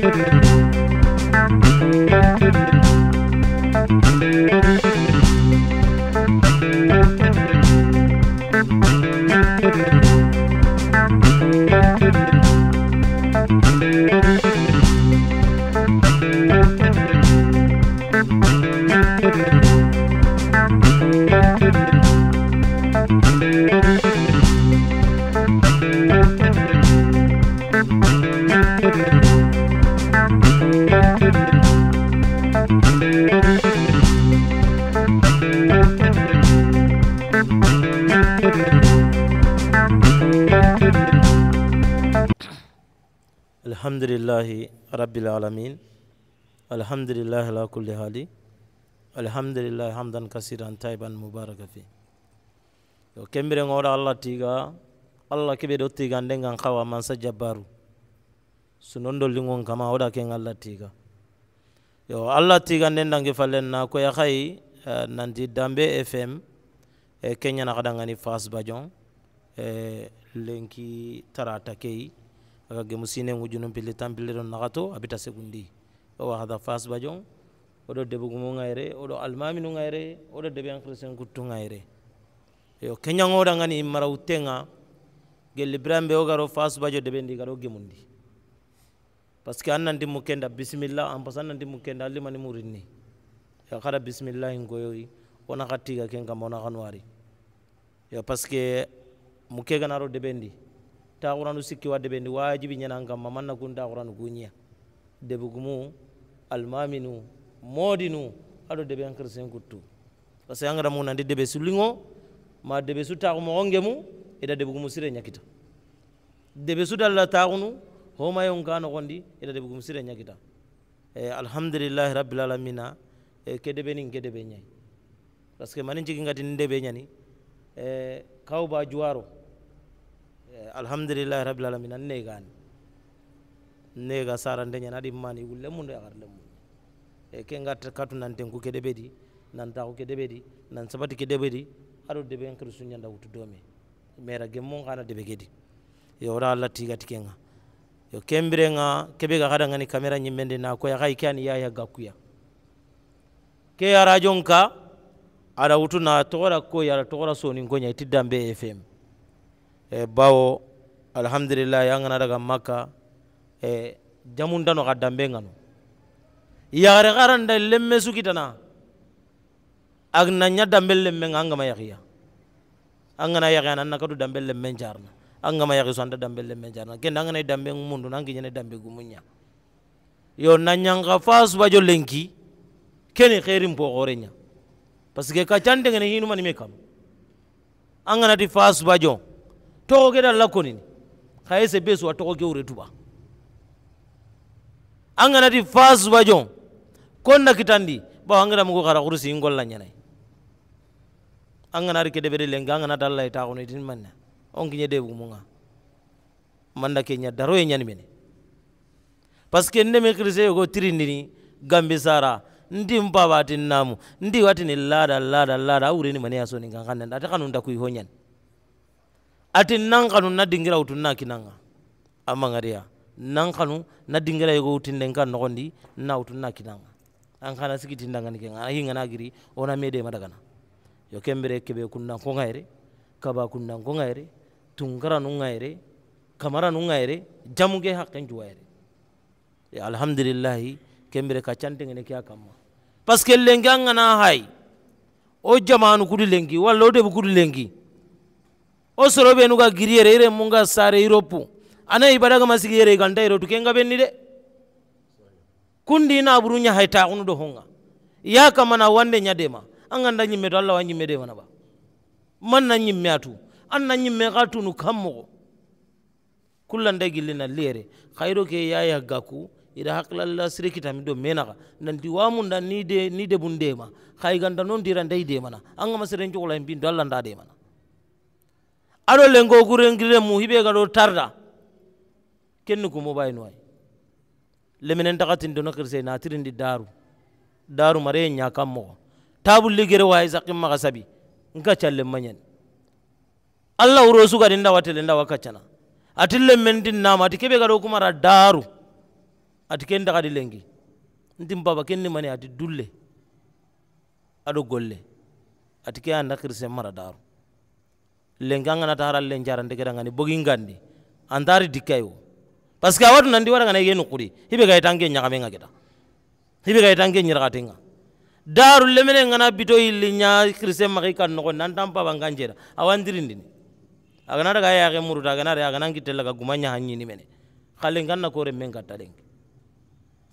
Thank you. الحمد لله رب العالمين الحمد لله على كل حال الحمد لله حمدا كثيرا طيبا مباركا فيه yo kembire ngora alla tiga alla kebe do tiga ndengan kawa mansa jabbaru sunondo lingon kama oda ken allah tiga yo alla tiga ndendange fallen na ko ya khay nanti dambe fm e kenya na kadangani fas bajon e lenki tarata kei aga gemu sine ngu junum pili tampile ron nagato abita sekundi o wa hada fas bajon debu debbo ngaire ngayre oɗo almaminu ngayre oɗo debbe en chrétien kutu ngaire yo keñangoɗa gani immara wuttenga gelli biranɓe o garo fas bajo debbe ndi garo gemundi par ce que an nanti mukkenda bisimilla en pas an nanti mukkenda allimani murinni yo kada bismillah hinkoyoyi wona xa tiga ken kam wona yo par ce que mukke ganaro debbe ndi ta qur'anu sikki wadde ɓe ndi wajibi ñanan kam ma alma kun almaminu modinu aɗo deɓe en chrétien kuttu par ce que angata mu nandi deɓe sulingo ma deɓe su taxumoxonge eda debugumu sire kita deɓe su dalla ho ma yon ka noxondi eda debugumu sire nyakita e alhamdulillahi rabbil alamin e ke deɓe ke deɓe Raske que manin jigi ngati deɓe ñani e kawba juwaro alhamdulillahi rabbil alamin an ne gani ne ga sara ndenya nadi mani wulle munde garle lemmuñe e ke gat katu nan ku keɗe ɓeɗi nan taku keɗe ɓeɗi nan sabati keɗe ɓeɗi aɗo deɓe en kadi suñanda wutu dome mera gemmon kana gedi yo ra allah tigati kenga yo nga kebe ga haɗa gani caméra ñimmende na ko koya hay ke ya yaya gakkuya ke ya rajonka ara wutuna tora ko ya tora soni ngonya itiddanbe fm e eh, bawo alhamdulillah ya an daga makka e eh, jamun dano ka dambe ngano yagare garanda lemme sukitana ag nanya dambe lemme angga mayakia. yakiya na gana ya yaki an nakadu dambe lemme jarna Angga ma yaki so anda dambe lemme jarna ken angana na dambe mundu nan kinyene dambe gumunya yo nga fas bajo lenki keni khairin po gorenya parce que ka chandengene hinu manime kam an gana di fas da su togeda lakonini khayese besu watogoke uretuba anganati fasu an konna kitandi bawa angeda mugo khara khurusi ingolla ñanayi anganari kedebede lenga an ta allah ya ta itaxuno itin manna onkiñe debugumunga manda ke ña daroye ñani mene parce que ndeme crise yogo tirindini gambe sara ndi mpaba atin namu ndi watini lada lada lada awureni mane ya soningan xannanda ati kanu kuy ho ñani ati nan kanu na dingira wutu na kinanga amangariya nan na dingira yego wutin den kan nogondi na wutu na kinanga an kana sigi tindanga nike ngana hinga na giri ona mede madagana yo kembere kebe kunna ko ngaire kaba kunna ko ngaire tungara nu ngaire kamara nu ngaire jamuge hakken juwaire alhamdulillah kembere ka chante ne kya kamma parce que lenga ngana hay o jamanu kudu lengi walla o debu kudu lengi osoro benu ga giri yere ire mun sare iropu ana ibada ga masigi yere ganta iro tukenga ga benni de kundi na burunya nya haita unu do honga ya kama na wande nyadema anga ndanyi meto Allah wanyi nyimme de wana ba man na nyimme atu an na nyimme ga nu kammo kullan da gilina lere khairo ke ya ya gaku ida Allah sirikita mi do menaga nanti wamu nda ni de ni de bundema khai ganda non dira diranda de mana anga masere njogola mbindo Allah nda de mana aɗo lengo gurengirire mu hiɓe gaɗo tarda kenni kumo ɓayno ay leminen takatin dono kirse natirindi daru daru mare ña kam mogo tabulli gere wayi sakim maga sabi nka callen mañani allah wurosu gadi ndawa tele ndawa kaccana atin lemmen din nama ati keɓe gaɗo kumara daru ati ken takadi lengi ntin baba kenni mani ati dulle aɗo golle ati ke anda kirse mara daru lengkang nganata hara len jarande ngani ngani bogingandi antari dikkayo pas que awatu nandi wara ngana yenu kuri hibe ga itange nyaka menga keda hibe ga itange nyirakatenga daru lemene ngana bito maki nya kriste magi kan no jera. Awan banganjera awandirindini agana daga ya ga murut, agana daga nan kitella ga gumanya hanyi ni mene khalen ganna kore men gatta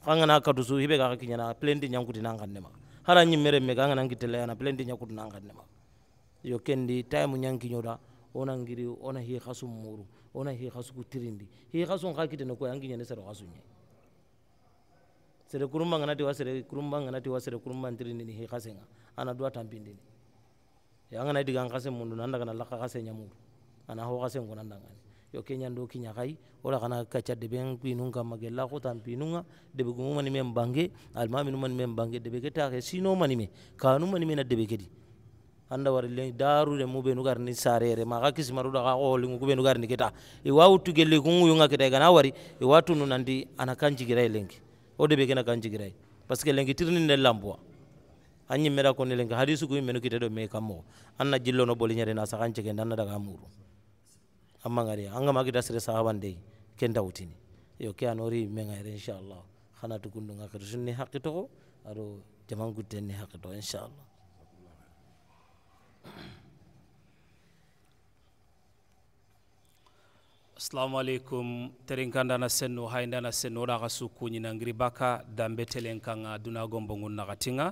kangana kadusu hibe ga kinyana plenti nyankuti nangkan nema hara nyimere mere me ga ngana kitella yana plendi nyakuti nanganne yo kendi taimu kinyoda, ona ngiri ona hi xasum muru ona hi khasu kutirindi, hi xasun xa kitene koy angi sero sere xasuñe sere kurumba ngana tiwa sere kurumba ngana tiwa sere kurumba ntirindi ni hi khasenga ana duwa tampindini ya ngana diga an khasen mundu nanda kana laxa khasen ñamuru ana ho xase ngona ndangani yo ke ñando kiña xay wala xana kacca de ben kuinun nunga, magella ko xutan pinunga de gumu mani men bange almaminu mani men bange de be sino mani me kanu mani me na kedi anda warile daru de mube nu garni sarere maga kismaru daga oli ngu benu garni kita iwa utu gelle kungu yunga kita gana wari iwa tunu nandi anakanji girai lengi ode be gena kanji girai paske lengi tirni ne lambwa anyi mera ko lengi hadisu ku menu kita do me kamo anna jillo no boli nyare na kanji genda anna daga muru amma ngari anga magita sire sahaban dei kenda utini yo ke anori me ngare inshallah khana tukundu ngakir sunni hakito aro jamangu tenni hakito inshallah assalamu aleykum terenkandana senno hayndana senno woɗa xa sukkuñi nangiri baka dambe telen kanga dunagon bongun nakhatiŋa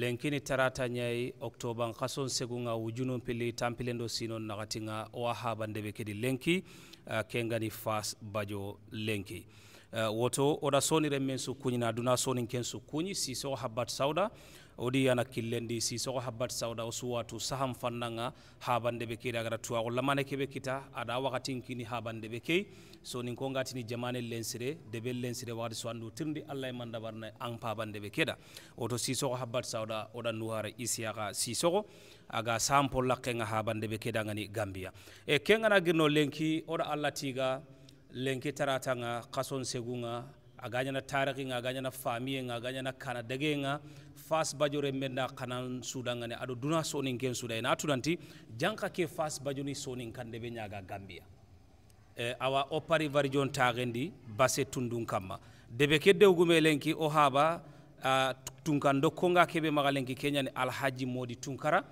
lenkini tarata ñayi octobre n xason segunga wujunun pili tanpilen sino nakhatiŋa owa habandeɓe kedi lenki eh, kengani Fass badio lenki uh, woto oɗa soniren men sukkuñina duna sonin ken sukkuñi siso habbat sawda odi ana killendi si sogo habbat sawda o watu saham fannanga habande be kee agara tuwaxo lamane kebe kita ada waxatin kini habande be key so nin ko ngatini jamane lensire debe lensire waxati so andu tirndi mandabarna an pabande be keda oto si sogo habbat sawda oɗa nuhara isiyaxa si sogo aga sampo lakkenga habande be keda ngani gambia e kengana girno lenki oɗa allah lenki taratanga kason segunga aganya na tarihi nga aganya na famiye nga aganya na kana dege nga fas bajore menda kana kanan sudangane adu duna sonin ken suda en atunanti janka ke fas bajoni sonin kande ɓe ñaga gambia e, awa opari pari varijon taxendi base tundun kama debe ke ugume lenki o haba uh, tunkan dokkonga kebe maga lenki kenya ni alhaji modi tunkara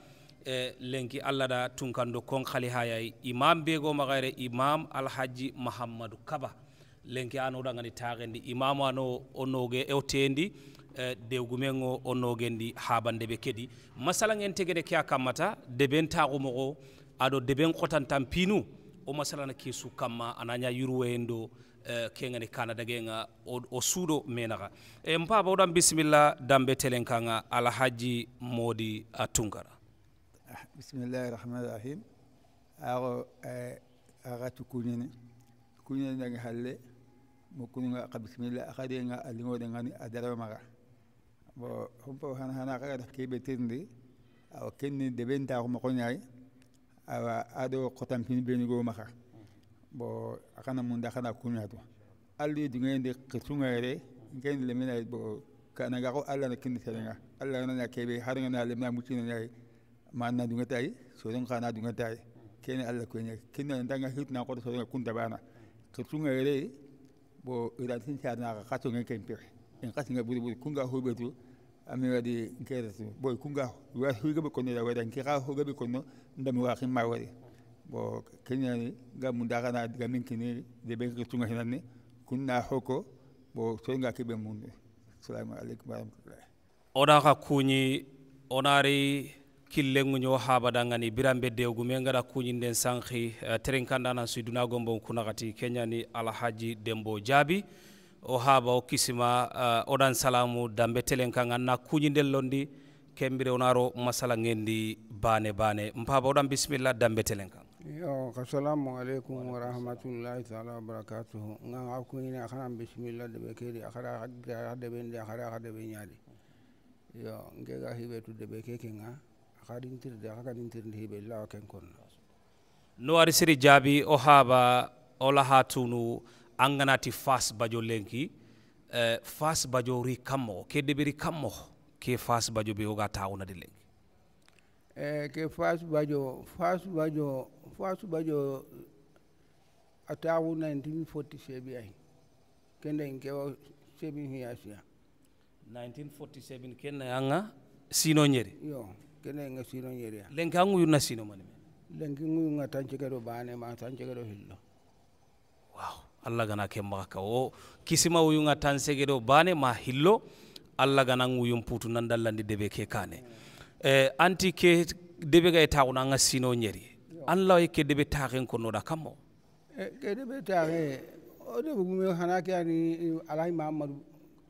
e lenki allada da tunkando kon khali hayay imam bego magare imam alhaji mahamadou kaba lenki an oɗangani tagendi imamu ano o e o tendi dewgumen o o nogendi habande ɓe keɗi masalangen tegede ke kamata kammata deben taxumoxo ado deben xotantan pinu o masalana ke su kamma anaña yuruwoyen do kengani kana dagenga o suuɗo menaxa e mpa bawɗan bisimilla dambe telenkanga kanga alhaji modi a tungara ah, bisimillahi rahmani rahim axo axa tu kuñini halle mukuninga ka bismillah de alingodenga ni maga bo humpo hana hana kaga ke betindi aw kenni de benta ko mako nyaay aw ado fini beni go maka bo akana mun da kana kunya to alli dingende re yere le minay bo kana ga ko alla na kinni selenga alla na kebe har nga na le na mutina nyaay manna dunga tay so don kana dunga tay kenni alla ko nyaay kinna ndanga hitna ko so kunta bana kitunga re bo iratin ta na ka to ngeke mpe en ka singa buru buru kunga ho betu ami wadi nkere tu bo kunga wa hu ga be k o n i da wada nkira ho ga be kono ndam i wa khim ma wadi bo kenya ni ga munda kana ga min kini de be ko tunga hinanne kunna hoko bo songa ke be munde assalamu alaikum wa rahmatullah ona ka kunyi onari killenguño haabada ngani biranɓe dewgume gara kuñinden sanki eh, teren kandana suyduna gombon kunakati keñani alhaji dembo jaabi o haaba o kisima eh, odan salamu dambe telen kan anna kuñinden londi kembire onaro masala ngendi bane bane mpaba odan bisimilla dambe telen yo assalamu aleykum wa rahmatullahi taala wa barakatuhu ngan a kuñini a xanan bisimilla deɓe kedi a xara xa deɓendi a xara deɓe ñaadi yo ngega tu deɓe keke nga haɗintirde haganintirde heeɓe lawa kenkonno no ari séri diaby o haaba o laha tunu anganati face badio lenki eh, face badio ri kammo o ke deɓiri kammo ke face badio ɓe oga tawnade lenki e ke face badio face badio face badio a tawunani timi fotti seeɓi ay ke nden kewa seeɓi hiya siya 1947 kenne anga sinoñeri yo yeah. kene nga sino nyeria lenka nguyu na sino mani lenki nguyu nga tanche kero bane ma tanche kero hillo wow alla gana ke maka o kisima uyu nga tanse kero bane ma hillo alla gana nguyu putu nan dallandi debe ke kane eh anti ke debe ga ta kuna nga sino nyeri alla e ke debe ta ken ko da kamo e ke debe ta o de bugume hanake ani alai mamadu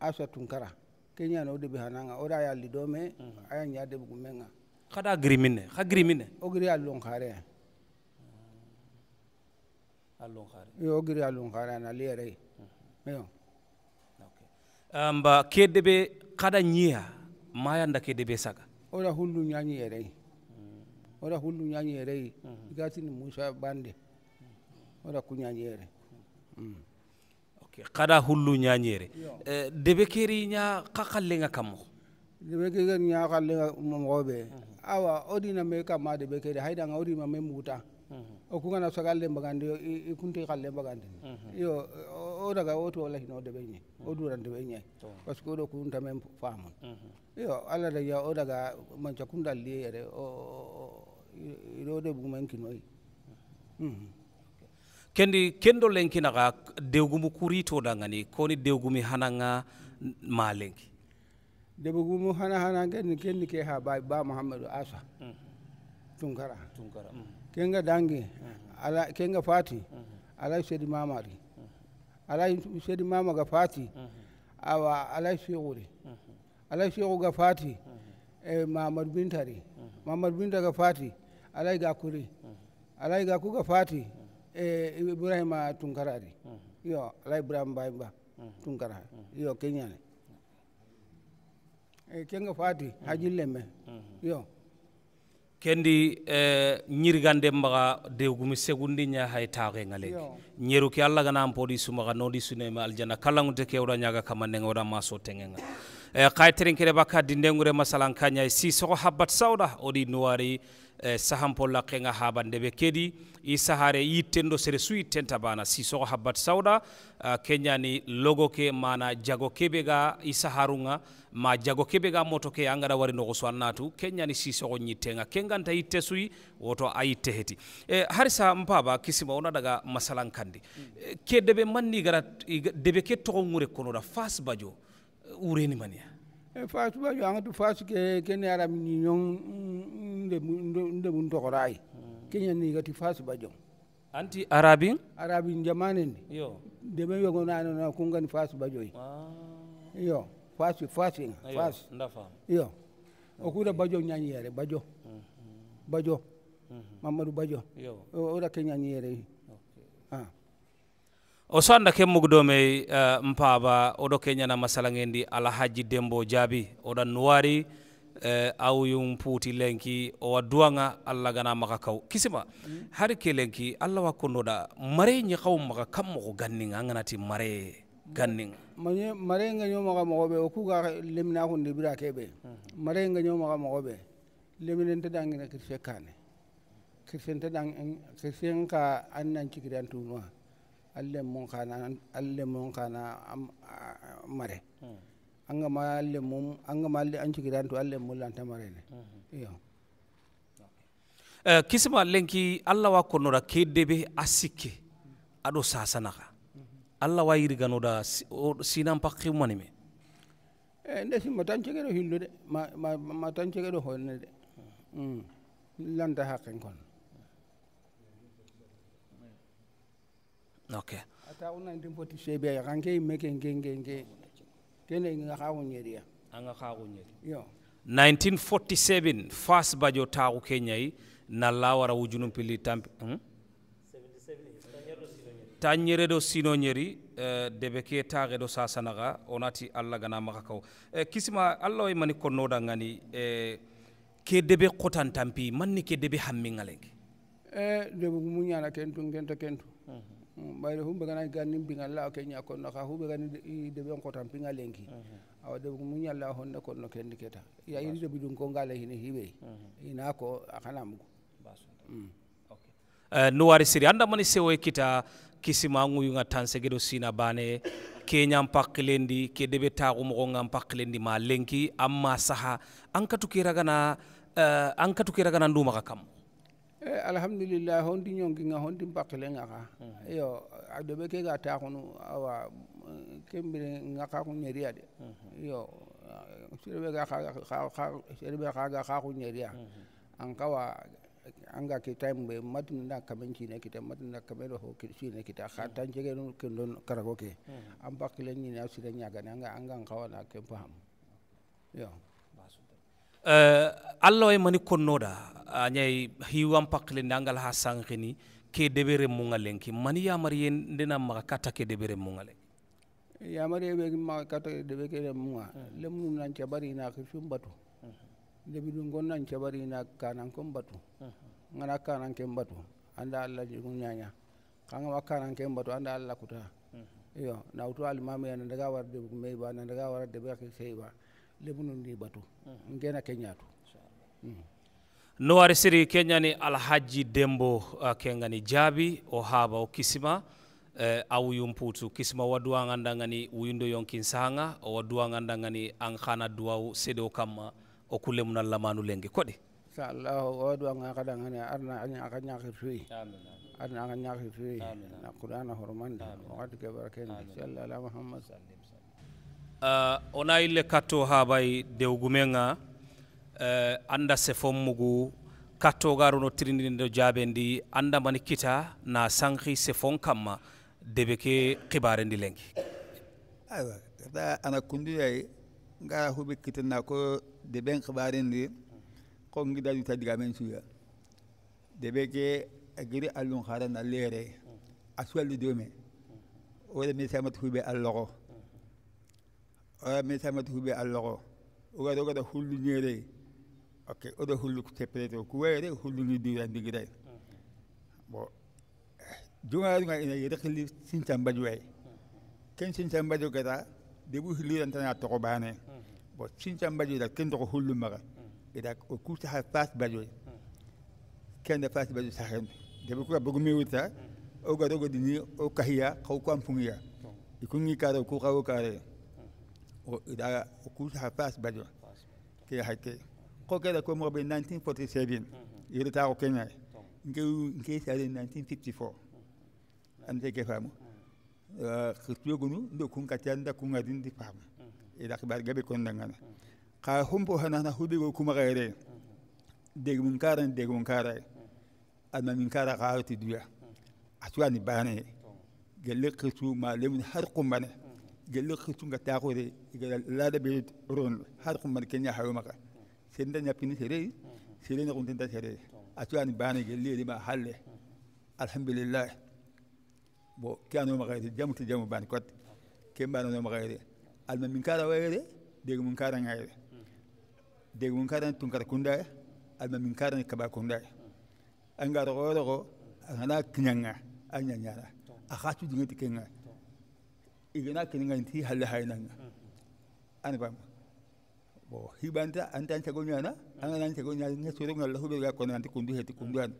asa tunkara kenya no debe hananga ora ya lidome mm-hmm. aya nya bugume nga kada griminne ha griminne ogiri allunkare allunkare ogiri allunkare na leray mhm. mio mba kedde be kada ñiya mayanda kedde be saga ora hullu ñañi erey mm. ora hullu ñañi erey mm-hmm. igatini musa bande ora ku ñañi ere mm. kada hullu ñañere eh, debe keri ña kakallenga kammoko de be ke nya ka le awa odi mhm. na mhm. mhm. me ka ma de be ke de haida ma me muta o ku sagal le bagande i kunte kal le bagande yo o daga o to wala hino de be nyi o duran de be parce que o ku nta me famu yo ala da o daga man ta kun dal le yere o ro de men kinoi kendi kendo lenki naga dewgumu kuri to dangani koni dewgumi hananga malenki debbo gumum hana hana ganni kenni ke ha ba ba mouhamadou asa mm. tunkara tunkara mm. kenga dangi mm. ala kenga fati ala sedi mamari ala sedi mama ga fati awa ala sewure ala sewu ga fati e mamadou bintari mamadou binta ga fati ala ga kuri ala ga ku ga fati e ibrahima tunkara yo ala ibrahim bay ba tunkara yo kenyane Eh, kenga faati hajille me yo kendi eh, ñirgande mbaga dewgumi segundi nya hay taaxe nga leegi ñeru ke alla gana podi sumaga nodi sunema aljana kalangunte ke wura nyaga kama nenga wura maso tengenga eh, kayterin kere bakka dindengure masalan kañay si sogo habbat sawda odi nuwari e eh, sahan kenga haba ndebe kedi keedi i sahare yittendo sere sui tenta bana sisoko habat sawda eh, kenya ni logo ke mana jago kebe ga i ma jago kebe ga moto ke angaɗa wari nogo so annatu keñani sisoko ñittenga kenganta yitte suyi woto a yitte heti e eh, sa mpaba kisima ona daga masalan kandi ke debe manni gara debe ke ngure ŋure konoɗa fas badio urenimaniya fas badio angatu fas ke kene aram ñiñong nde nde mum tokorayi keñanniga ti fasuba jom anti arabi arabi jamane ndi yo nde ɓe wiyagonanona kungani fasuba joyi ah. yo fasi fasi fasi yo mm-hmm. mm-hmm. o kuuɗa bajo ñañiyere bajo bajo mamadou badio oɗa ke ñañiyere o so annda kemmugo ɗo mey eh, mpaaba oɗo keñana masala ngendi alhaji dembo jaabi oɗan nuwari Eh, aw yung puuti lenki owa duwanga alla gana maga kaw kisima hari ke lenki alla wa konnoda mare ñi xaw maga kam moxo ganninga nganati mare ganninga mañe mare nga ño maga moxo ɓe o kuga lemina xunde bira keɓe mare nga ño maga moxo ɓe leminente dangina kirfe kane kirfente dang kirfen ka an nan cikiran tuma alle mon kana alle mon kana mare mm. an anga malle mum anga malle anci gidan to alle mulan ne mhm. iyo eh, kisima lenki allah wa konnora keddebe a sikke sasana ka mhm. allah wa da sinan me eyi nde simma tan hindu de ma tan cegeɗo honne de mm. lanta haqqen kon ok ata unan poti seebi ay xanke yimme ke nge nge nge 1947 first bajo taku kenyai na lawara wujunum pili tampi hmm? tanyere do sino nyeri uh, debe ke taage do sasanaga onati alla gana maka kaw uh, eh, kisima alla way mani konnoda ngani uh, ke debe kotan tampi manni ke debe hammingale ke debe mu nyana kentu ngenta kentu mhm bayre humbe gana gan nim bingal la ke nya kon ka humbe gan de be ko tam pingal lengi mhm. aw de mu nya la hon ko no ken diketa ya yidi de bidun ko ngala hini hibe mhm. ina ko akana mu basu mm. okay uh, nuwari siri anda mani sewo kita kisima nguyu nga gedo sina bane kenya mpakilendi ke debe taxu moxo nga mpakilendi ma lenki amma saha an katu ke ragana eh, an katu ke ragana ndumaxa kam e alhamdulillah hondi nga hondi mbakilenga xa mm-hmm. iyo a deɓe ke ga taxunu awa ke nga ŋaxa xu ñeriya de mm-hmm. iyo serebe ga serebe xaga xa xu ñeriya an ke time kita mbe matunda kamen chine kita matunda kamero ho ne chine kita khata mm-hmm. jege no ke ke don karago kendon karagoke amba kile nyine asire nyaga nanga anga ngawa na kempam yo yeah. Eh, allah e mani konnoɗa añayi hiwan pakkilinde angal ha sankhini ke deɓere muga lenki mani yamari ye ndena maga katta ke deɓere muga lenki yamari ɓe maga katta deɓe kele muga lemnu nan cabari na hifin batu debi gon nan cabari na kanan batu gana kanan batu anda allah jigu ñaña kanga ma kanan batu anda allah kuta iyo nawtu alimami ana daga wara deɓe meyba ana wara deɓe ke seyba lemunoni batu ngena kenyatu no ari siri kenyani alhaji dembo uh, kengani jaabi o haba o kisima eh, uh, yumputu kisima waduwa ganda gani uyundo yonkin sanga o wadua ganda gani ankhana hana duwawu sede o kama o ku lemunal lamanu lenge kodi sa allahu o waduwa ga kada gani arna aka arna aka ñakir amen na qur'ana hormande wakati keɓara kene salli ala uh, ona ille katto ha bay dewgumenga uh, anda se fommugu kato garu no trinindo jabendi anda mani kita na sanghi se fon kamma debe ke lengi aywa kata ana kundi ay nga hubi kitanna ko deben xibarendi ko ngida diga men suya debeke agiri alun xara na leere a suwalli dome de mi samat hubi alloro ora mi samat hube alloxo oga roga da hullu ñere ok oda hullu ku tepreto ku waye rek hullu ni diwa ndigire bo jungaru nga ina yi rekhli sincham badu ken sincham badu kata debu hullu ran tana toko bane bo sincham badu da ken toko hullu maga ida ku ta ha badu ken da fas badu sahen debu ku bugu mi wuta oga roga dini o kahiya khaw ko am fungiya ikungi karo ku khaw karo da kusa pass badwa ke hake ko kada ko mo be 1947 yiri ta ko kenya nke nke sare 1954 an te ke famu mhm. euh, khutyo gunu ndo kun katya nda kun adin di famu ida mhm. e khibar gabe kon dangana ka humbo hanana hubi go kuma gaire mhm. deg mun karan deg mun karai amma min kara ka hawti duya atwani bane gelle khutyo ma lemun har kumbane جل خشونك تأخذي لا دبي رون هذا خم مركين يا حيوما كا سيدنا نبيني سيري سيري نكون تنتا سيري أتوان باني جل لي ما حلي الحمد لله بو كانوا مغيرة جامو تجامو بان كات كم بانو مغيرة ألم من كارا وغيرة ديك من كارا غيرة ديك من كارا تون كارا كوندا ألم من كارا كبا كوندا أنغارو غورو أنا كنيانا أنيانا أخاتو دينتي كنيانا igana kininga nti halla hainanga mm. ani bam bo hibanta anta anta gonyana anga anta gonyana ne sore ngal lahu be ko nanti kundu heti mm. kundu an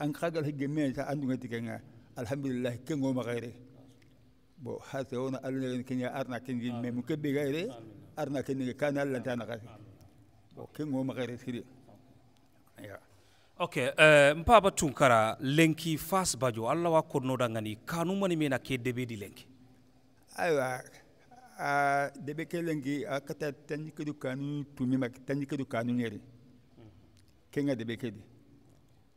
an kagal hige men sa andu ngati kenga alhamdulillah kengo magaire bo hasa ona alne ken kenya arna ken me mu kebe gaire arna ken ni kana alla tana kasi bo kengo magaire sire ya ok uh, eh, mpaba tunkara lenki fas bajo alla wa kodnoda ngani kanumani mena ke debedi lenki aywa a debe kelengi a kata tanyikedu kanu tumima tanyikedu kanu nyeri kenga debe kedi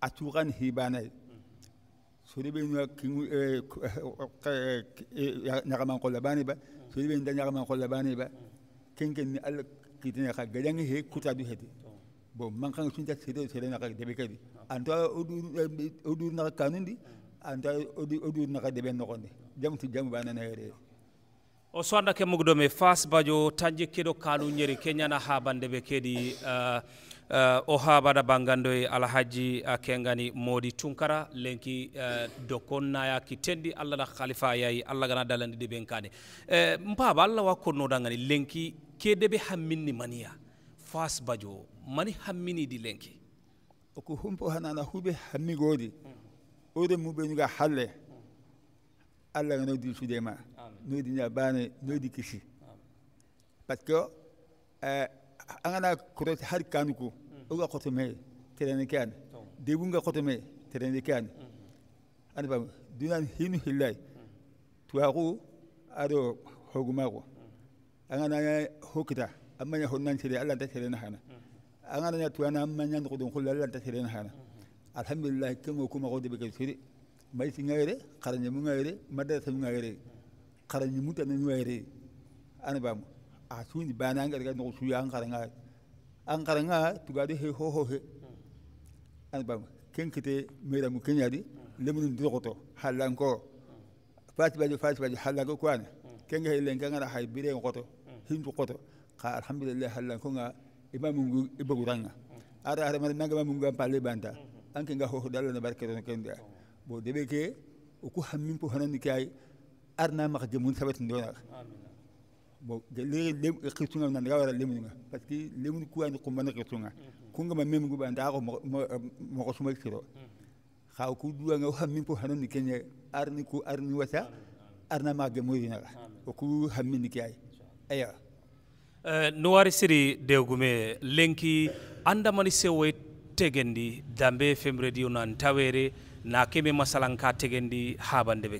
atugan hibana sodebe nua kingu nyagaman e, e, kola bani ba sodebe nda nyagaman kola bani ba kenke ni al kitine ka gadangi he kutadu hedi bon mankanga sunta sede sede naka debe kedi anta odur naka kanundi anta odur naka debe nokonde jamu tu jamu bana yere o sowanda kemogodome fas badio tañje keɗo kalu ñeri keñana habande ɓe kedi uh, uh, o habada bangando e alhaji uh, kengani modi tunkara lenki dokon nayaki tendi allah na khalifa yayi allah gana dalandi ɗe ɓen kane mpaba allah wa konnoɗangani lenki kedeɓe hamminni maniya fas badio mani hamminidi lenki oko humpo hanana huɓe hammigodi ore muɓenuga halle allah gana dirtude ma mm -hmm. noydinaɓano noydi kisi par ce que euh, a gana korot har kanuku mm. oga koto me terene ke ani debunga koto me terene ke ani ani mm. pam dunan hinu hillay mm. tuwaku aɗo hogumaku a ganaña hokkita a maña honnan sere allanta serena hana a ganaña tuwana a mañan kodon kulle allanta serena hana mm-hmm. alhamdulillah kemo kumaxo deɓeke siri maysi ngayre xarañemu ngayre madarasa ngayre qarannimuu tanan wayre ana bam asuni ah, bana ngaraga no suya an qaranga an qaranga tugade he ho ho he ana bam kenkete mera mu kenyadi lemun ndogoto halanko fati baji fati baji halanko kwana kenga he lenga ngara hay bire ngoto hindu qoto ka alhamdulillah halanko nga imam ngu ibaguranga ara ara mar nanga mam ngu palle banta anke nga ho ho na barke don kenda bo debeke ko hammimpo hanani kay arna makati mun sabat ndona bo le le khituna nan gawara lemnu parce que lemnu ku ani kumana khituna kunga mamem gu banda ko mo ko suma kiro khaw ku duwa nga hammin ko hanan ni kenya arni ku arni wata arna ma ge moyina ko ku hammin ni kay aya nuwari siri dewgume lenki andamani sewoy tegendi dambe fem radio nan tawere na keme masalanka tegendi habande be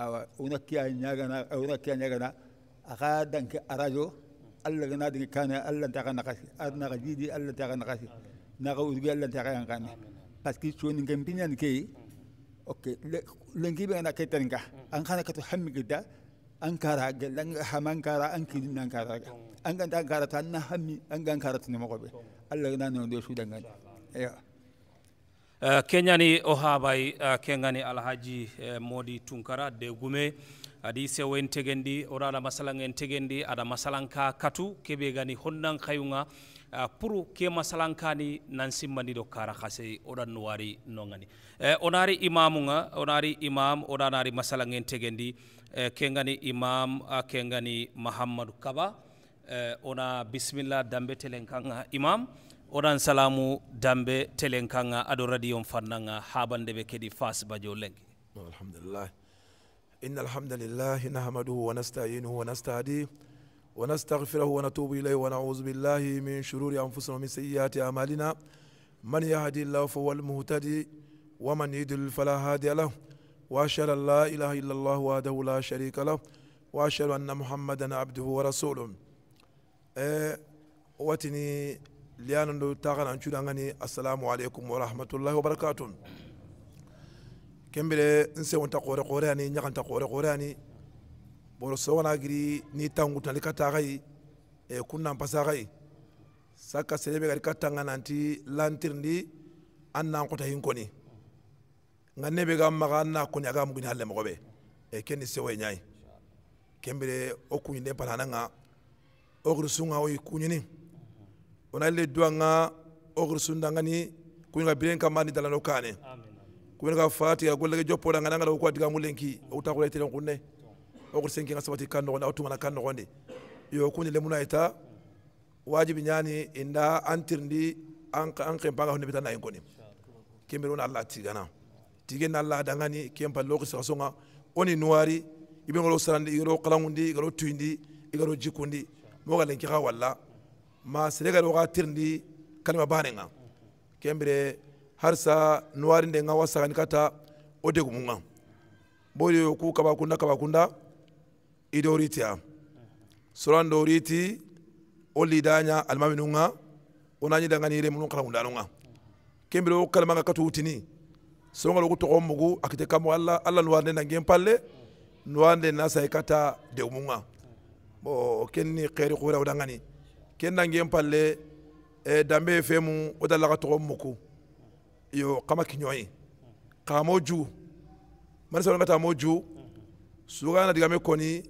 awa una kia nyagana una kia nyagana aka danke arajo alla gana digi kana alla ta kana kasi adna gajidi alla ta kana kasi na ga urgi alla ta kana kana parce que choni ngempinyan ke ok lengi be na ketan ka an kana ka to hammi gida an kara ga lang haman kara an kidin nan kara ga an ganta kara ta na hammi an gan kara tun mo gobe alla gana no do su dangan ya Eh, keñani o haabay eh, keŋani alhaji eh, moodi tunkara de gume adi sewo en tegen ɗi oɗo ala masalan en tegen ɗi aɗa masalan ka katu keɓe gani honnan hayuŋa pour ke masalan kani nan simmaniɗo kara hasey oɗan no wari noŋani onari imamuŋa onari imam oɗa nari masalan en tegen ɗi keŋani imam keŋani mahammadou kaba ona bisimilla dambe telen kanga imam oɗan salamu dambe telen kanga aɗo radio fannanga haɓande ɓe kadi fas badio lengi alhamdulillah إن الحمد لله نحمده ونستعينه ونستهديه ونستغفره ونتوب إليه ونعوذ بالله من شرور أنفسنا ومن سيئات أعمالنا من يهدي الله فهو المهتدي ومن يضلل فلا هادي له وأشهد أن لا إله إلا الله وحده لا شريك له وأشهد أن محمدا عبده ورسوله أه وتني liyanan do taxana an cuɗa ngani assalamu aleykum wa rahmatullahi wa barakatun kembire n sewonta xoore xoore ani ñaxanta xoore xoore ani boro sogana giri ni tangutanali ka taxayi e kunnan pasaxayi sakka serebe gadi ka tanga nanti lantirindi an nan xota hin koni nga nebe ga maxa an na koni aga mugini halle moxoɓe e kenni sewoye ñayi kembire wo kuñinden panananga wo xiri sunga wo yi kuñini onalle duanga ogr sundangani kuñuga biren kamma ni dalano kane fati ya gollege jopo ngana nga ko adiga mulenki o ta ko telen kunne ogr senki nga sabati kando kan nogonde awtumana kan nogonde yo le muna ita wajibi nyani inda antirndi an mpanga honde bitana en koni kembere wona allah tigana tigen allah dangani kempa loki sakasonga oni nuwari ibe ngolo sarandi igaro kalangundi igaro tuindi igaro jikundi moga lenki ha walla ma serega do gatirndi kalma banenga kembere harsa nuwari nde nga wasagani kata odegumunga boyo ku kabakunda kabakunda idoritiya soran doriti o lidanya almaminunga onanyi danganire munu kalangundanunga kembere o kalmanga katu utini soronga loku togo mugu akite kamo alla alla nuwari nde nangen palle nuwari nde nasayi kata degumunga bo kenni keri kubira udangani ken dangen palle e dambe fe mu wo dalla ka togo moku yo kama kiñoyi kamo ju mani sabanga tamo ju sugana digame koni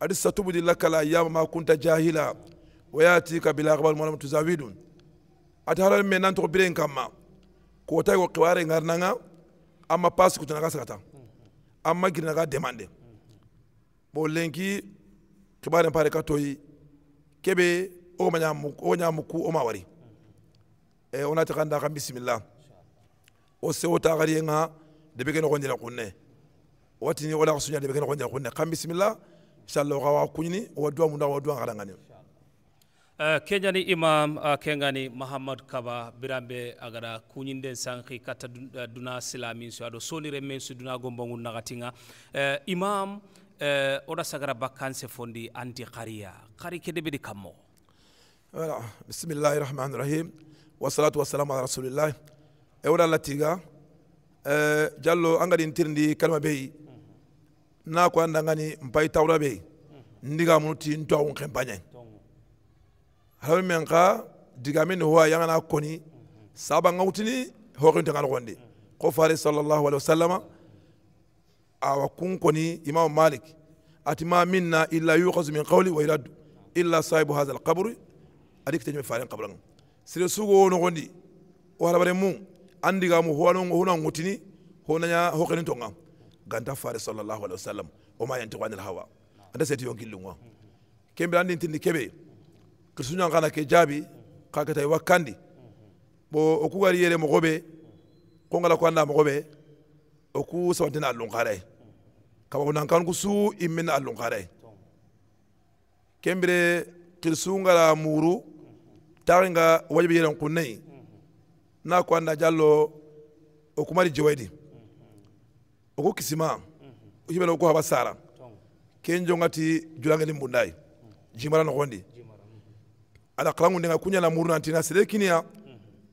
adi satubudi lakala yama ma kunta jahila wayati kabila akhbar mulam tuzawidun ati halal me nan togo biren kamma kota ko qiware ngarnanga amma pas kutanaka sagata amma girinaka demande bo lenki kibaren pare ka toyi kebe o ñamuku wari e eh, onati xanda xam bisimilla wo sewo taxariye nga debe ke noxondina xunne watini o laxa suña debe ke noxondina xunne bisimilla inchallah o xa waxa kuñini owa duwa munda owa duwa xarangani Uh, eh, kenyani imam uh, kengani mahamad kaba birambe agada kuñinden sanki kata duna silamin su ado solire men su duna gombangun nagatinga uh, imam uh, oɗa sagara bakkanse fondi anti kariya kari kedeɓedi kammo Voilà. Bismillahir Rahmanir rahim wasalatu wasalamu ala rasulillahi ewra alla tiga eh, jallo an gadi ntirindi kalma beyi na ko an dangani npayi tawra beyi ndiga munu ti nto awun kempagne halawi men ka digame ni howa koni saba nga wutini hoxinte ngano gondi ko fare sallallahu alaihi wasallama awa kun koni imam malik atima minna illa yuqaz min qawli wa yurad illa sahibu hadha al-qabr adik tenyme faren kabran sere sugo no gondi o halabare mu andi mu hono hono ngutini tonga ganta sallallahu alaihi wasallam o ma yanti wanil hawa anda seti kembe andi tindi kebe ke jabi kaka tay wakandi bo o kugari yere mo gobe ko ngala ko anda mo gobe o ku kaba kan immin muru taxin ka wajibi yeren kunne yi n'a ko anda jallo o kumari jewedi o ko kisima o jibena o ko haba sara ken jongati julangeni bundayi jimara noxondi ala na kuɲana murunantina sede kiniya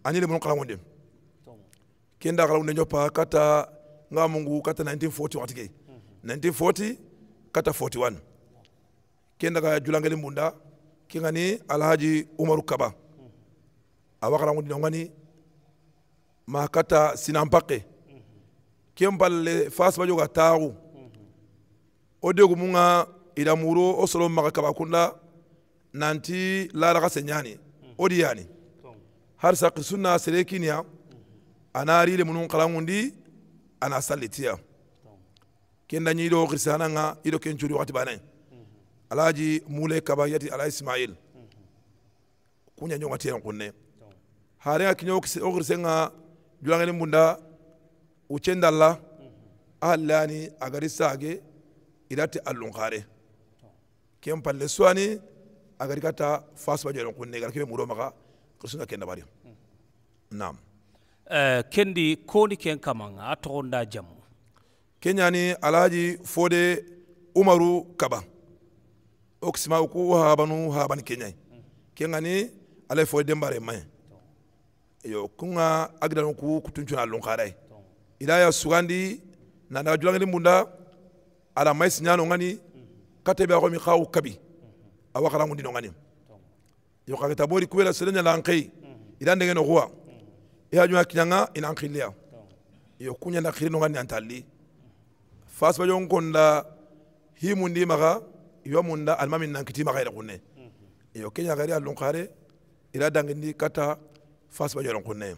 ani lemunu xalangunden ken da xalangunden jopa kata nga mungu kata 1940 waxati 1940 kata 41 ken daga julangeni ni ke ngani alhaji umaru kaba awakara ngudi nongani makata sinampake kempalle fasba joga taaxu o degumunga idamuro o solo maga kabakunda nanti laraxa señani o diyani har saki sunna sere kiniya ana rile munun xalangundi ana sallitiya ken dañi ido xirsananga ido ken curi waxati banayi alaji mule kaba yati ala ismail kuñañongatiyen qunne haren a kiñowo wo xirise nga julangeni bunda wucendalla mhm. a hallani a gadi sage idati allunxare ken palle suwani a gadi kata fasuba jeron kunne gara kebe muro maxa xirisi nga ken nabari mhm. nam eh, kendi koni ken kamanga a toxonda jamu ke ñani alhaji fode umaru kaba wo kisima wo ku habanu habani ke ñayi mhm. ke ŋani alay fode dembare maye yo kunga agira agidanu ku kutuncuna lonkare ilaya sugandi julanga ni munda ala mais nyano ngani katebe ko mi khaw kabi awa kala ngundi ngani yo ka tabori kuwela selenya lankai ila ndenge no huwa ya juma kinyanga ina ankilia yo kunya na khirino ngani antali fas ba hi mundi maga yo munda almamin nankiti maga ila kunne yo kenya gari lonkare ila dangindi kata first bajola nkunne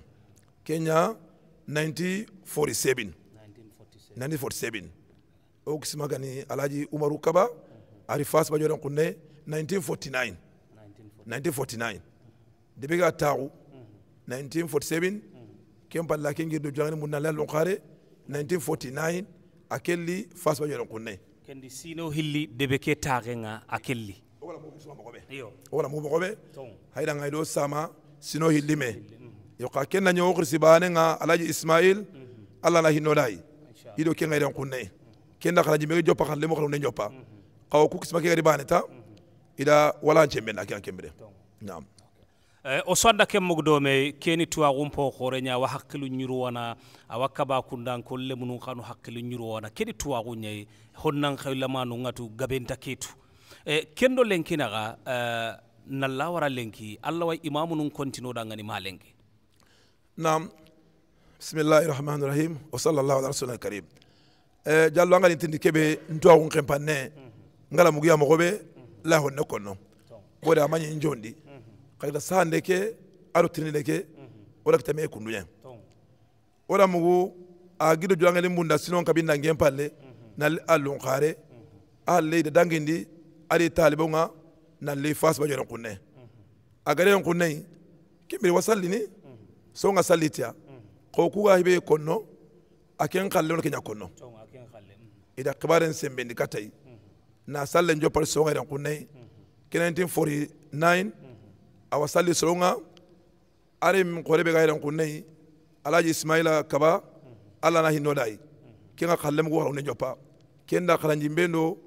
kenya 1947 1947 okisimagani alaji umaru kaba mhm. ari first bajola nkunne 1949 1949 debiga taxu 1947 ken palla ken girdo jangani mun nalal lonkare 1949 akelli first bajola nkunne kendi sino hili debe ke taxenga akelli wala mo bisuma mogobe wala mo mogobe hayda ngaido sama sino hillime ken na nyoo ñowoxir baane nga alaji ismail alla na hinnodayi eh, hiɗo ke ngayren kunne kenda xana jimbege joppa xan lemo ne joppa xawo ku kisma ke gadi baane ta ida walance men ke an kembire nam o sodda kemmug do me keni tuwa xumpo xooreña wa hakkilu ñurwana awa kaba kundan ko lemunun xanu hakkilu keni tuwa tuwaxu ñayi honnan xew lamanungatu gabenta ketu eh, kendo lenkinaxa eh, nalla wara lenki allah way imamu nun kontinoɗa gani ma lenki nam bisimillahi rahmani rahim wa sallallahu ala rasulil karim e eh, diallo an gani tindi keɓe ntowakun ken panne ngala muguya mogoɓe la honne konno wode a mañi jondi kayita sahande ke aɗo tirnide ke wala kitame e kunduña wala mugu a gido jolangeni bunda sinon kabi nangen palle na a lunkare a leyda dangindi aɗi talibo na lefas bajo ba jere kunne agare yon kunne kimbe wasalli ni so nga sallitia ko ku ga hibe konno aken khalle no kenya konno ida mm. e kibaren sembendi katay na salle njo par so ngare kunne kenen tin 49 awa salli so nga are min ga kunne alaji ismaila kaba ala na hinno dai kenga khalle mu ko ne pa kenda khalanji mbendo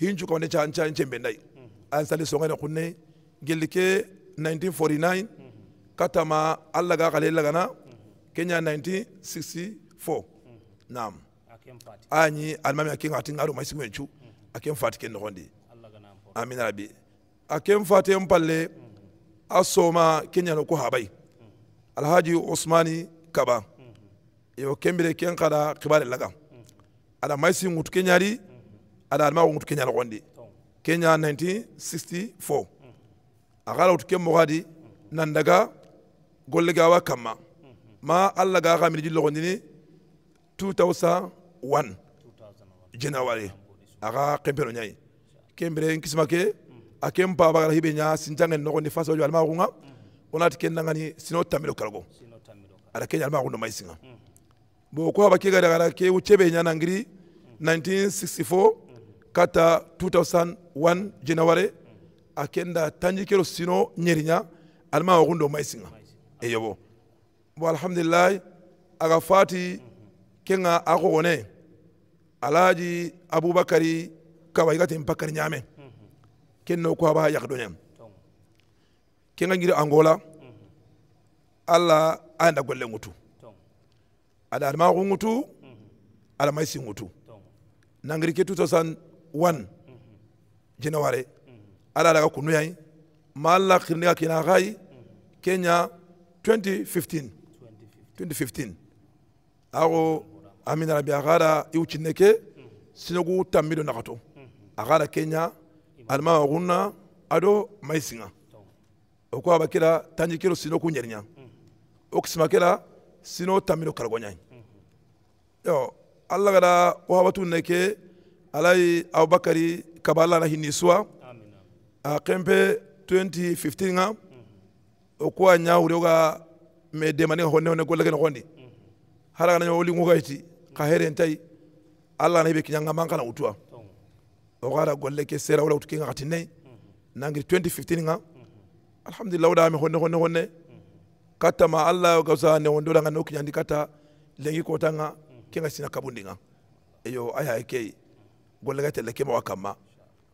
hinju ko ne chan chan mbendai ansali songa na kunne gelike 1949 katama alla ga kale lagana kenya 1964 nam anyi almami akin atin aro mai sinwe chu akin fati ken nogondi amin rabbi akin fati en palle asoma kenya no ko habai alhaji usmani kaba yo kembere ken kada kibale laga ada mai sinwe tu kenyari ada alma ngut kenyara gondi kenya 1964 agara utke mogadi nandaga golle gawa kama ma alla ga ga miliji logondini 2001 january aga kempero nyai kembere nkisma ke akem pa bagara hibe nya sinjangen no ni faso alma gunga onati kenna nangani sino tamiro karago ala kenya alma gundo maisinga bo ko abakega daga ke uchebe nya nangiri 1964 kata 2001 jenaware a tanjikero sino nyerinya alma waxun maisinga eyobo bo alhamdulillah aga fati kenga a xoxone alaji abubakari kawai yigaten bakary nyame kenno no ko aba yaxdoñam kenga ngiri angola alla anda golle ngutu ada alma xu ala maysi ngutu nangiri ke 2000 wan jina ware ala daga kunu yayi ma alla khirniga kina gai kenya 2015 2015 ago amina rabi agara iwcineke sinogu tammido nakato agara kenya almama gunna ado maisinga o ko aba kira tanji kiro sino ku nyerinya o kisima kira sino tammido karagoñayi yo alla gada wahabatu neke ala ye abubakari kabala la hinisuwa a ah, kempe 2015 ŋa o ko a ɲa wuri ka me demani ka honnewone gollake nogondi hara kana ɲa wolinŋu kayiti ka heren tayi alla ne ibe kiɲa ŋa man kana wutuwa o ka ara golle ke sera wala wutu ke ŋa kati nei mm-hmm. nangiri 2015 ŋa mm-hmm. alhamdulillah woda ame honne honne honne mm-hmm. katama alla gasa ne wondo da ŋa no kiɲandi kata lengi kota ŋa ke ŋa sina kabundi ŋa eyo aya kei gollege telle kemoxo kanma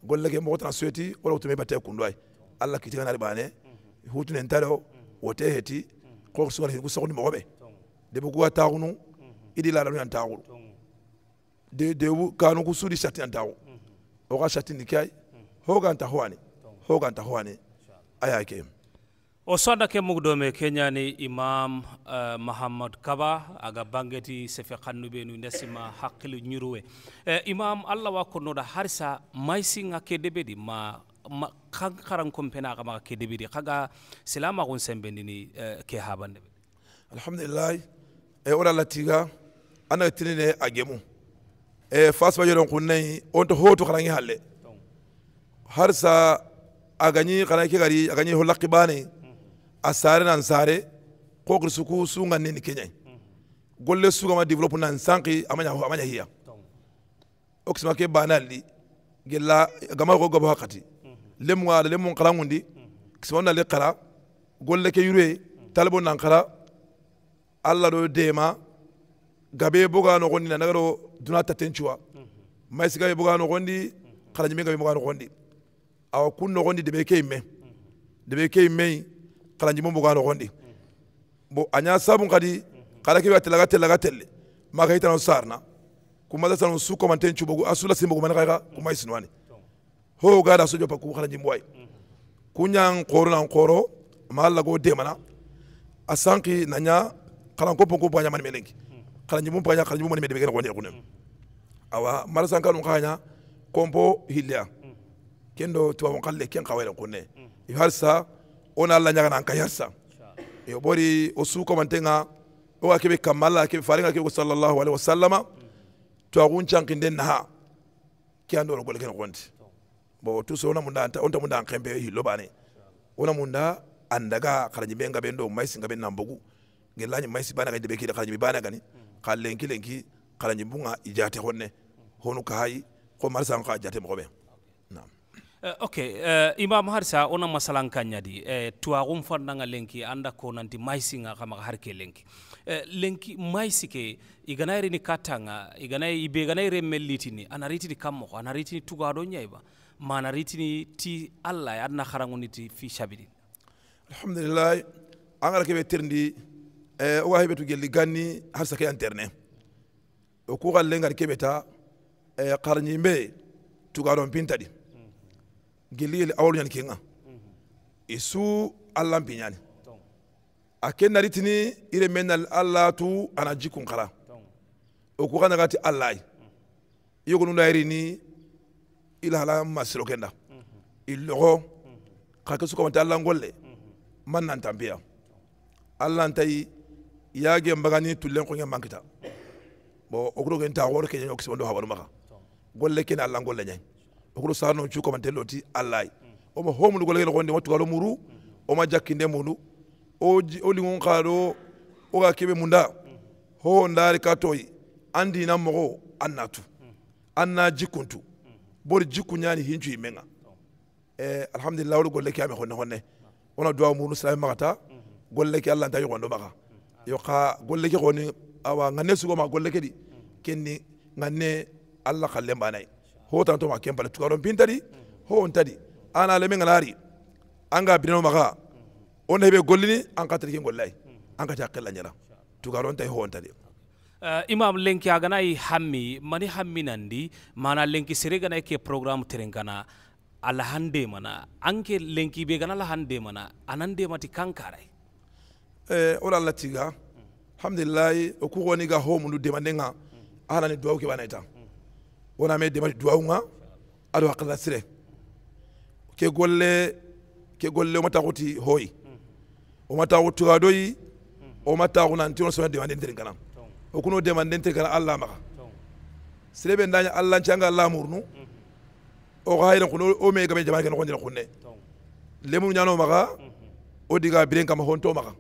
gollege moxo tana sueti wala wutume bate kundoay alla kiti kitiganari bane hutune ntaro wote heti xoox sugana higu soxni moxoɓe debuguga taxunu idi ladalu yan taxulu debu kanuku sudi sati yan taxu hoga satindi kay hoga anta hoganta howane aya ke o sodake mugdome keñani imam uh, mahamadou kaba aga bangeti sefe kannuɓe nu nesima hakkille ñuruwe eh, uh, imam allah wakkonnoɗa harsa maysi ga kedeɓeɗi ma ma kan karan kompenaga maga kedeɓeɗi kaga silama sembendini uh, ke habande ɓe alhamdulillahi e eh, oɗa latiga tiga anaga tinine a gemu e eh, fasba yoron kunnayi on to hoto karagi halle harsa agañi kana ke gari agañi hollaqi ɓaneyi asare nan sare kokri suku sunga nini kenya golle suga ma develop nan sanki amanya amanya hiya oksima ke banali gella gama ko gobo hakati lemu wala lemu qarangundi kisma na le qara golle ke yure talbo nan qara alla do dema gabe boga no gonni na nagaro duna tenchuwa mai siga boga no gonni qara nyime gabe boga no gonni aw kunno no gonni de be kayme de be kayme kalanji mumbo gano gondi bo anya sabun kadi kala ke wate lagate lagatel ma kayta no sarna kuma da sanu su komanten chubo go asula simbo man kaga kuma isinwani ho gada sojo pa ku kalanji mboy kunyang koro na koro ma go de mana asanki nanya kalan ko ponko banya man melengi kalanji mumbo banya kalanji mumbo man medebe gona gondi awa marasan kanu kanya kompo hilia kendo tuwa mkale kien kawele kune mm. iharsa ona la ñagana nanka yarsa yo bori o mantenga o wa keɓe kamma alla keɓe farenga keɓe ko to a xun cankinden naha ke ando ro gole kene bo to so na munda onta munda an xempe hillo bane munda andaga kharaji benga bendo mai maysi ben nambugu nan bogu gellañi maysi banaga deɓe kiide xarañibi banagani xa lenki lenki kharaji bunga ijate honne honu kai ko marsan ka jate moxo Uh, ok uh, imam harsa ona masalan kanyadi uh, eh, tuwaxum fannanga lenki anda ko nanti maysinga xamaxa har ke lenki uh, lenki maysi ke i gana rini kattanga i gana i be gana re mellitini ana ritini kammoxo ana ritini tugado ñayba ma ana ritini ti alla adna xaranguniti fi sabidin alhamdulilah angara kebe terndi eh, oga heɓe tu gelli ganni harsa ke anterne o kuxa lengar keɓe ta eh, xarñimbe tugadon pintaɗi geliyel awol ñani kenga isu alla mpiñani a ke naritini ire men nal alla tu ana jikun kala o ku xanagati alla yi i yogonu layirini i lahala masiro kenda i loxo xa ke sukamante alla ngol le man nantanpiya alla ntayi ya gen bagani tullen xoñe mankita bo o kurogen taxoor ke ñaño kisimondo xabanumaxa golle kene alla ngol le ñañ okulu sano ncuko mantelo oti alai oma homulu golege lokonde watugalo muru oma jakinde mulu oji olingon kalo oga kebe munda ho ndari katoyi andi na mogo annatu anna jikuntu bori jikku ñani hincu yimenga e eh, alhamdulillah wolu golle ke ame honne honne wona duwa murnu silami magata golle ke allah nta yogondo maga yo ka golle ke honi awa nganne sugo ma golle ke di kenni nganne allah kallen banayi hotan to maken pala tukaro pintari ho ontadi ana le mengalari anga bidino maga onne be gollini an katri ken gollay an kata qilla nyala tukaro tay ho ontadi Uh, imam lenki agana hammi mani hammi nandi mana lenki seregana ke program terengana alahande mana anke lenki be gana alahande mana anande mati kankarai eh ola latiga alhamdulillah okugoni ga homu ndu demandenga ala ni duwa ke banaita wona me dema duwawu ga aɗo hakkilana sire ke golle ke golle o mataxuti hooyi o mataxu turadoyi o mataxu nantino sona demandentiri kana o kuno demandentiri kana allah maxa sire be ndaña allah ncanga allah murnu oxa hayren xune o me gabe jamane ke noxondira xunne lemunu ñano maxa o diga biren kama honto to maxa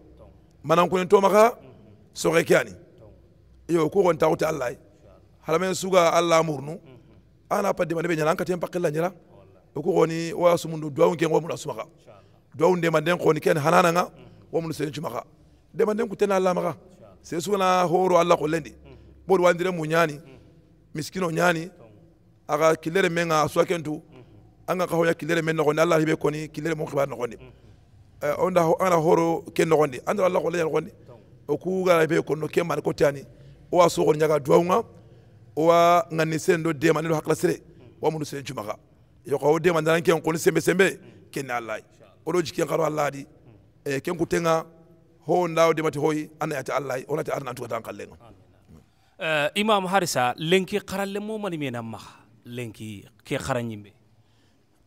manan kunen to maxa mm-hmm. soxe ke ani iyo ku xon taxute allah ye xalamen suga allah murnu ana pa demande be ñana an katen pakkilla ñira oku xoni wo ya sumundu duwawun ken womuna sumaxa duwawun demanden xoni ken hanananga womunu seren cumaxa demanden ku tena lamaka se suna horo allah ko lendi bo do wandire mu nyani miskino nyani aga kilere menga a suwa kentu an ga ka hoya killere men noxondi alla hibe koni killere mon xibar noxondi eh, onda ana horo ken no noxondi andara alla xolle ña noxondi oku gara hibe konno ko tani wa wo a nyaga ñaga duwawunga wa ngani sen do de manelo hakla sere wa mun sen juma ga yo ko de man ranke on sembe sembe ken allah o do jike ngaro allah di e ken ku tenga ho ndaw de mati hoyi anay ata allah o lati arna tu tan kallen eh imam harisa lenki kharalle mo mani mena ma lenki ke kharanyimbe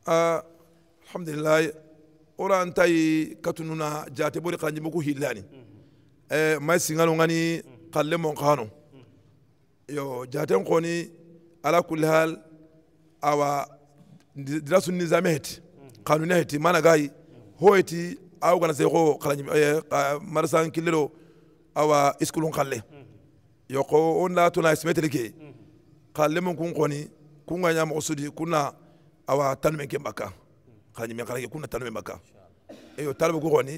a ah, alhamdulillah o ran tay katununa jate bori kharanyimbe ko hillani eh mai singalo ngani kallemo kanu mm -hmm. yo jaten koni ala kulli hal awa dirasu nizamet heti kanuniya heti mana gayi ho heti aw kana se ko eh, marasan killero awa iskulun khalle yo ko on la tona ismetri ke kalle mun kun koni kun ganya ɲa sudi kunna awa tanme ke maka kalanjimiya kalake kunna tanme maka eyo talibe ko kɔni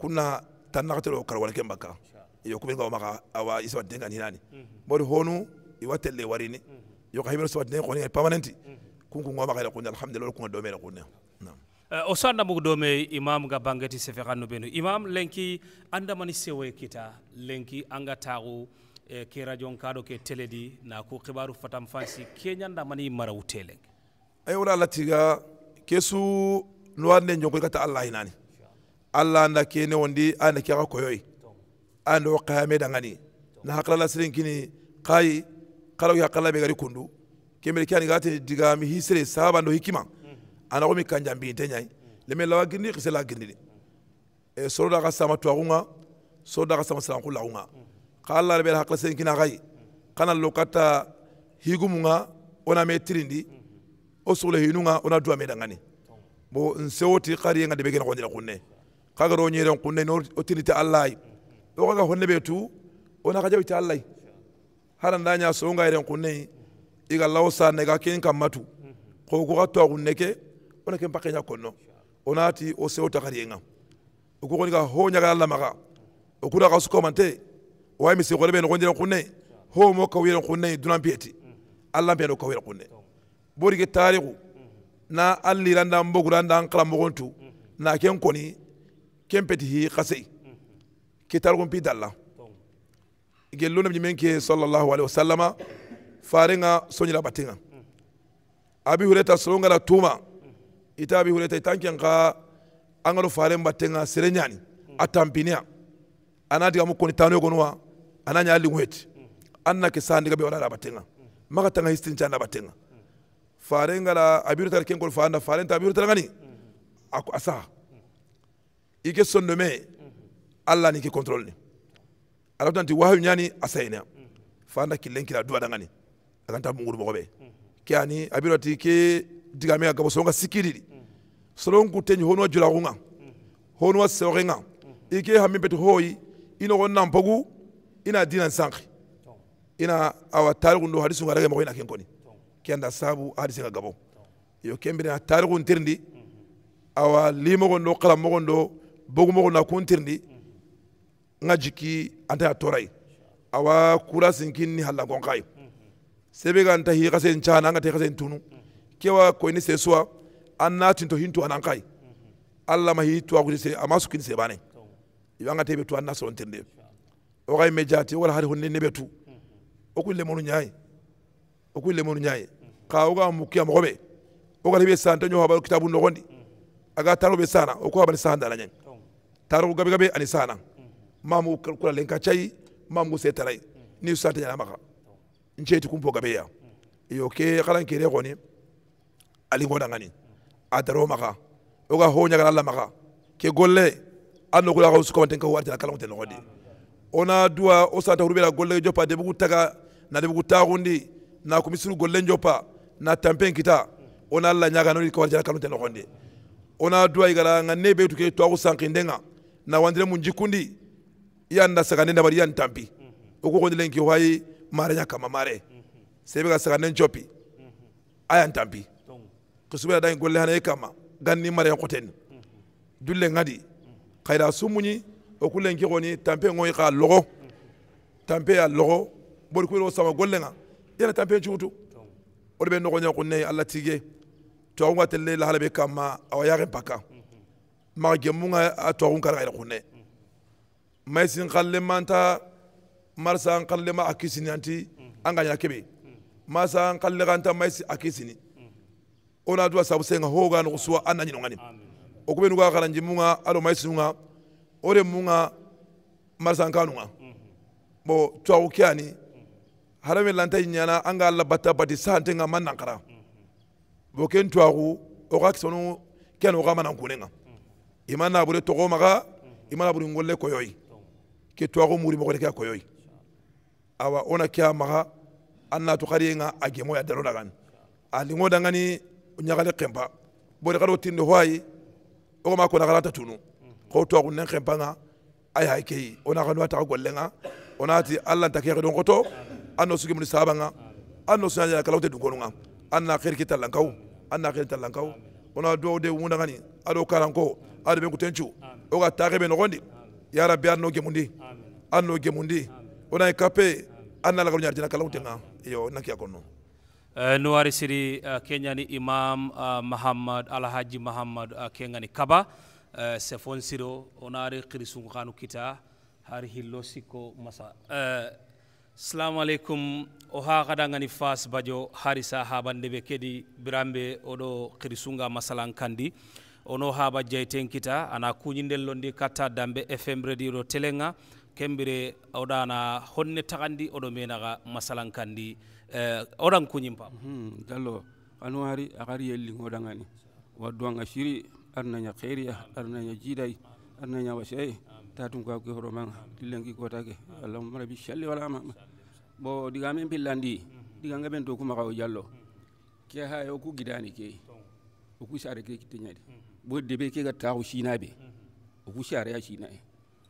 kunna tan nagatelo karawale ke maka yokubenga omaka awa denga ni nani bori honu iwatelle warini mhm. yokahimira so denga kone permanent mhm. kungu ngoma kala kunna alhamdulillah kunga domela kunna nam eh, o sanna dome imam ga bangeti sefe xannu benu imam lenki anda mani sewe kita lenki anga taxu eh, ke radion kaɗo ke télé di na ku xibaru fatam fansi ke mani mara utele ayo la latiga kesu nuwarne jonkoy kata allah inani allah anda kene wondi anda ke xa koyoy ando qame dangani na hakala la sirin kini kai kala karawi kala be gari kundu kembere kani gati diga mi hisre sahaba ndo hikima ana gomi kanjambi tenyai me lawa gindi xisela gindi e soro daga sama tuwaxunga soro daga sama silanku laxunga xa alla rebe hakala sirin kina kai kana lokata higumunga ona me tirindi o sugule hinunga ona duwame dangani bo nsewoti xariyenga debe gena xondina kunne xagaro ñeren kunne no o tinite allayi o xaga honne ɓe tu ona xa jawite allay hara nda ña sowongayren xunneyi iga lawo sanne ga ken kamma tu xooku xa tuwa ke ona ken paqeña konno onati o sewo taxariyenga o ku xoniga ho ñagara lamaxa o kuda xa sukomante owayi misi xore ɓe noxondiren xunne ho mo kawiren xunneyi dunanpiyeti allanpiyen o kawiren xunne borige tarixu na an liranda n boguranda an xaranmoxon tu na ken koni ken peti hi kitar kun pitalla gello nabi men ke sallallahu alaihi wasallam farenga sonyira batinga abi hureta songa la tuma ita abi hureta tanki anka angaro faren batenga serenyani atampinia anadiga mukoni tanu gonwa ananya ali ngweti anna ke sandi gabe wala batenga maka tanga histin chanda batenga farenga la abi hureta kengol kol fanda faren ta abi hureta ngani aku asa ike sonnome allah ni ki control ni ala tanti wahyu nyani asayna fanda lenki la duwa dangani aganta munguru mogobe ani abirati ki digame agabo songa sikiriri solon kutenyi hono jula kunga hono sorenga ike mi betu hoyi ino gon nampagu ina dinan sankhi ina awa tarigu ndo hadisu ngarage mogo ina ki anda sabu hadisu ga gabo yo kembere na tarigu ntirndi awa limogo ndo qalamogo ndo bogumogo na kuntirndi mm n ka jigi an tɛna awa kura sinki ni halankɔn ka ye sebe ga anta ta hi ka se n caana tunu kewa ko ni seswa anna tinto hintu to an ka ma hi to a se amasu kin suki ni se bane i b'an ka to an na sɔrɔ o ka mejati wala hari honne ne bɛ tu o kulle monu nyaaye o kulle monu nyaaye ka o ga mukia mɔgɔ bɛ o ga i santa san tɛ kitabu nɔgɔn gondi aga ka taaro bɛ o ko a bɛ san dala ɲɛ gabe gabigabi ani sana mamu kula ka chai mamu se tarayi ni sate ñana maxa nceeti kumpo gabeya iyo ke xalan kere xoni ali ngani a maka uga oga ho ñagana alla maxa ano kula kwa nokula xa sukamanten ka kala kalangote noxondi ona dua o sata hurbela golle jopa debugu taga na debugu taxundi na kumisuru golle njopa na tampen kita ona la alla kwa ka wartina kalangote noxondi ona dua igala nga ne be tuke twaxu sankindenga na wandire mun jikundi yan da sagane da bari yan tampi o ko gonde lenki wayi mare ya kama mare sai be ga sagane chopi ayan tampi kusubira da golle hana kama ganni mare ya koten dulle ngadi khaira sumuni o ku lenki goni tampe ngoy ka logo tampe ya logo bori ku ro sama golle nga yana tampe chutu o be no gonya kunne alla tige to awon watelle la halabe kama awaya ren paka ma gemunga to awon kara ira kunne maisin kallemanta marsa an kallema akisini anti an ganya kebe masa an kalleganta maisi akisini ona duwa sabu senga hoga no suwa anna nyino ngani okube nuga karanji munga alo maisi munga ore munga marsa an bo tawu kyani harame lanta nyana anga alla batta bati sante nga mannankara bo ken tawu o ka kisonu ken o ka imana bure togo maga imana bure ngolle koyoyi ke twago muri mogole ke koyoi awa ona kya maga anna to khari nga agemo ya dalo dagan ali ngoda ngani nyagale kemba bore garo tinde hoyi o ma ko nagala ta tunu ko to ko nen kemba nga ay hay kee ona gano ta golle nga ona ti alla ta kee don goto anno sugi mun sahaba nga anno sunya ya kalawte du gonunga anna khair kita lankaw anna khair ta lankaw ona do de wunda ngani ado karanko ado be kutenchu o ga ta be no gondi ya rabbi an n'o mundi an n'o gemundi o na ye kape an n'a lakalo ɲarijina kalanw tɛ kan iyo na kiya kɔnɔ Uh, eh, nuwarisiri uh, eh, imam uh, eh, mahamad alhaji mahamad uh, ni kaba uh, sefon siro onari kirisunkhanu kita har hillo siko masa uh, salamu aleykum o ha kadangani fas badio hari be kedi birambe oɗo kirisunga masalan kandi ono haaba jeyten kita ana kuñindel londi katta dambe fm radio ɗo telenga kembire oɗana honne tagandi oɗo menaga masalankandi eh, oɗan kuñim pam hmm, dallo ano ari akari yelling oɗangani waddu an ashiri arnaña heriya arnaña jiiday arnaña wasey tatum ka ke horo man dillengi kotake allahumma rabbi shalli wala ma bo diga men pillandi diga ngaben to kuma kawo jallo ke ha yo ku gidani ke o ku sare ke kitnyadi bo debe ke ga tawo shina be ku shariya shina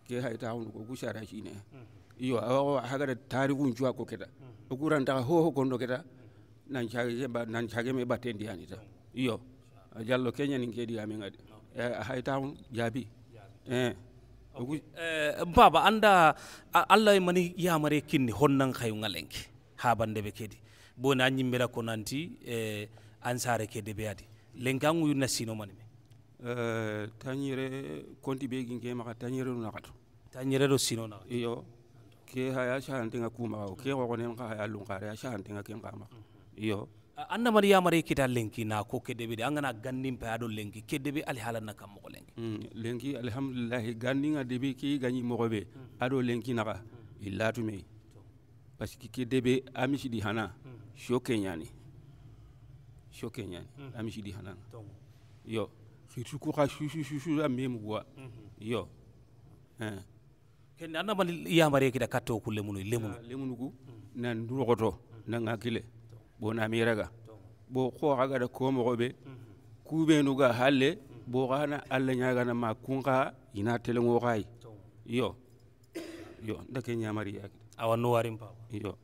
ke hay tawo ko ku shariya shina iyo awa haga da tarihun juwa ko keda ukuran ta ho ho kondo keda nan chage ba nan chage me batendi yani ta iyo jallo kenya ni kedi amen ade eh, hay tawo jabi eh. eh baba anda allah mani yamare kinni honnan hayu ngalenke ha bande be kedi boni an ñimmira ko nanti eh, ansare kede be adi lenkangu yurna sino mani uh, eh, tañire konti be gin ke maxa tañire nu naxatu tañire do sino naxa iyo ke haya saxantenga kumaxa o ke xoxonen xa haya lunxare a saxantenga ken xa maxa iyo annamari yamare kita lenki na ko kedebe de angana gandin pa do lenki kedebe alhala na kam ko lenki mm. lenki alhamdulillah gandin a debe ki ganyi mo be hmm. ado lenki naka mm. illatu me parce que kedebe amishi di hana hmm. shoke nyani shoke nyani hmm. amishi di hana yo kitukuka shushushushu amemugwa iyo mm-hmm. eh. kende annama yamare kita katto ah, ku lemunu lemunu lemunu ku nan durogoto mm. nan hakile bo na miraga bo ko aga da ko mo be mm-hmm. kubenu mm. ga halle bo gana alla nyaga na ma kunga ina telengo gai iyo iyo ndake nyamari yake awa nowarim papa iyo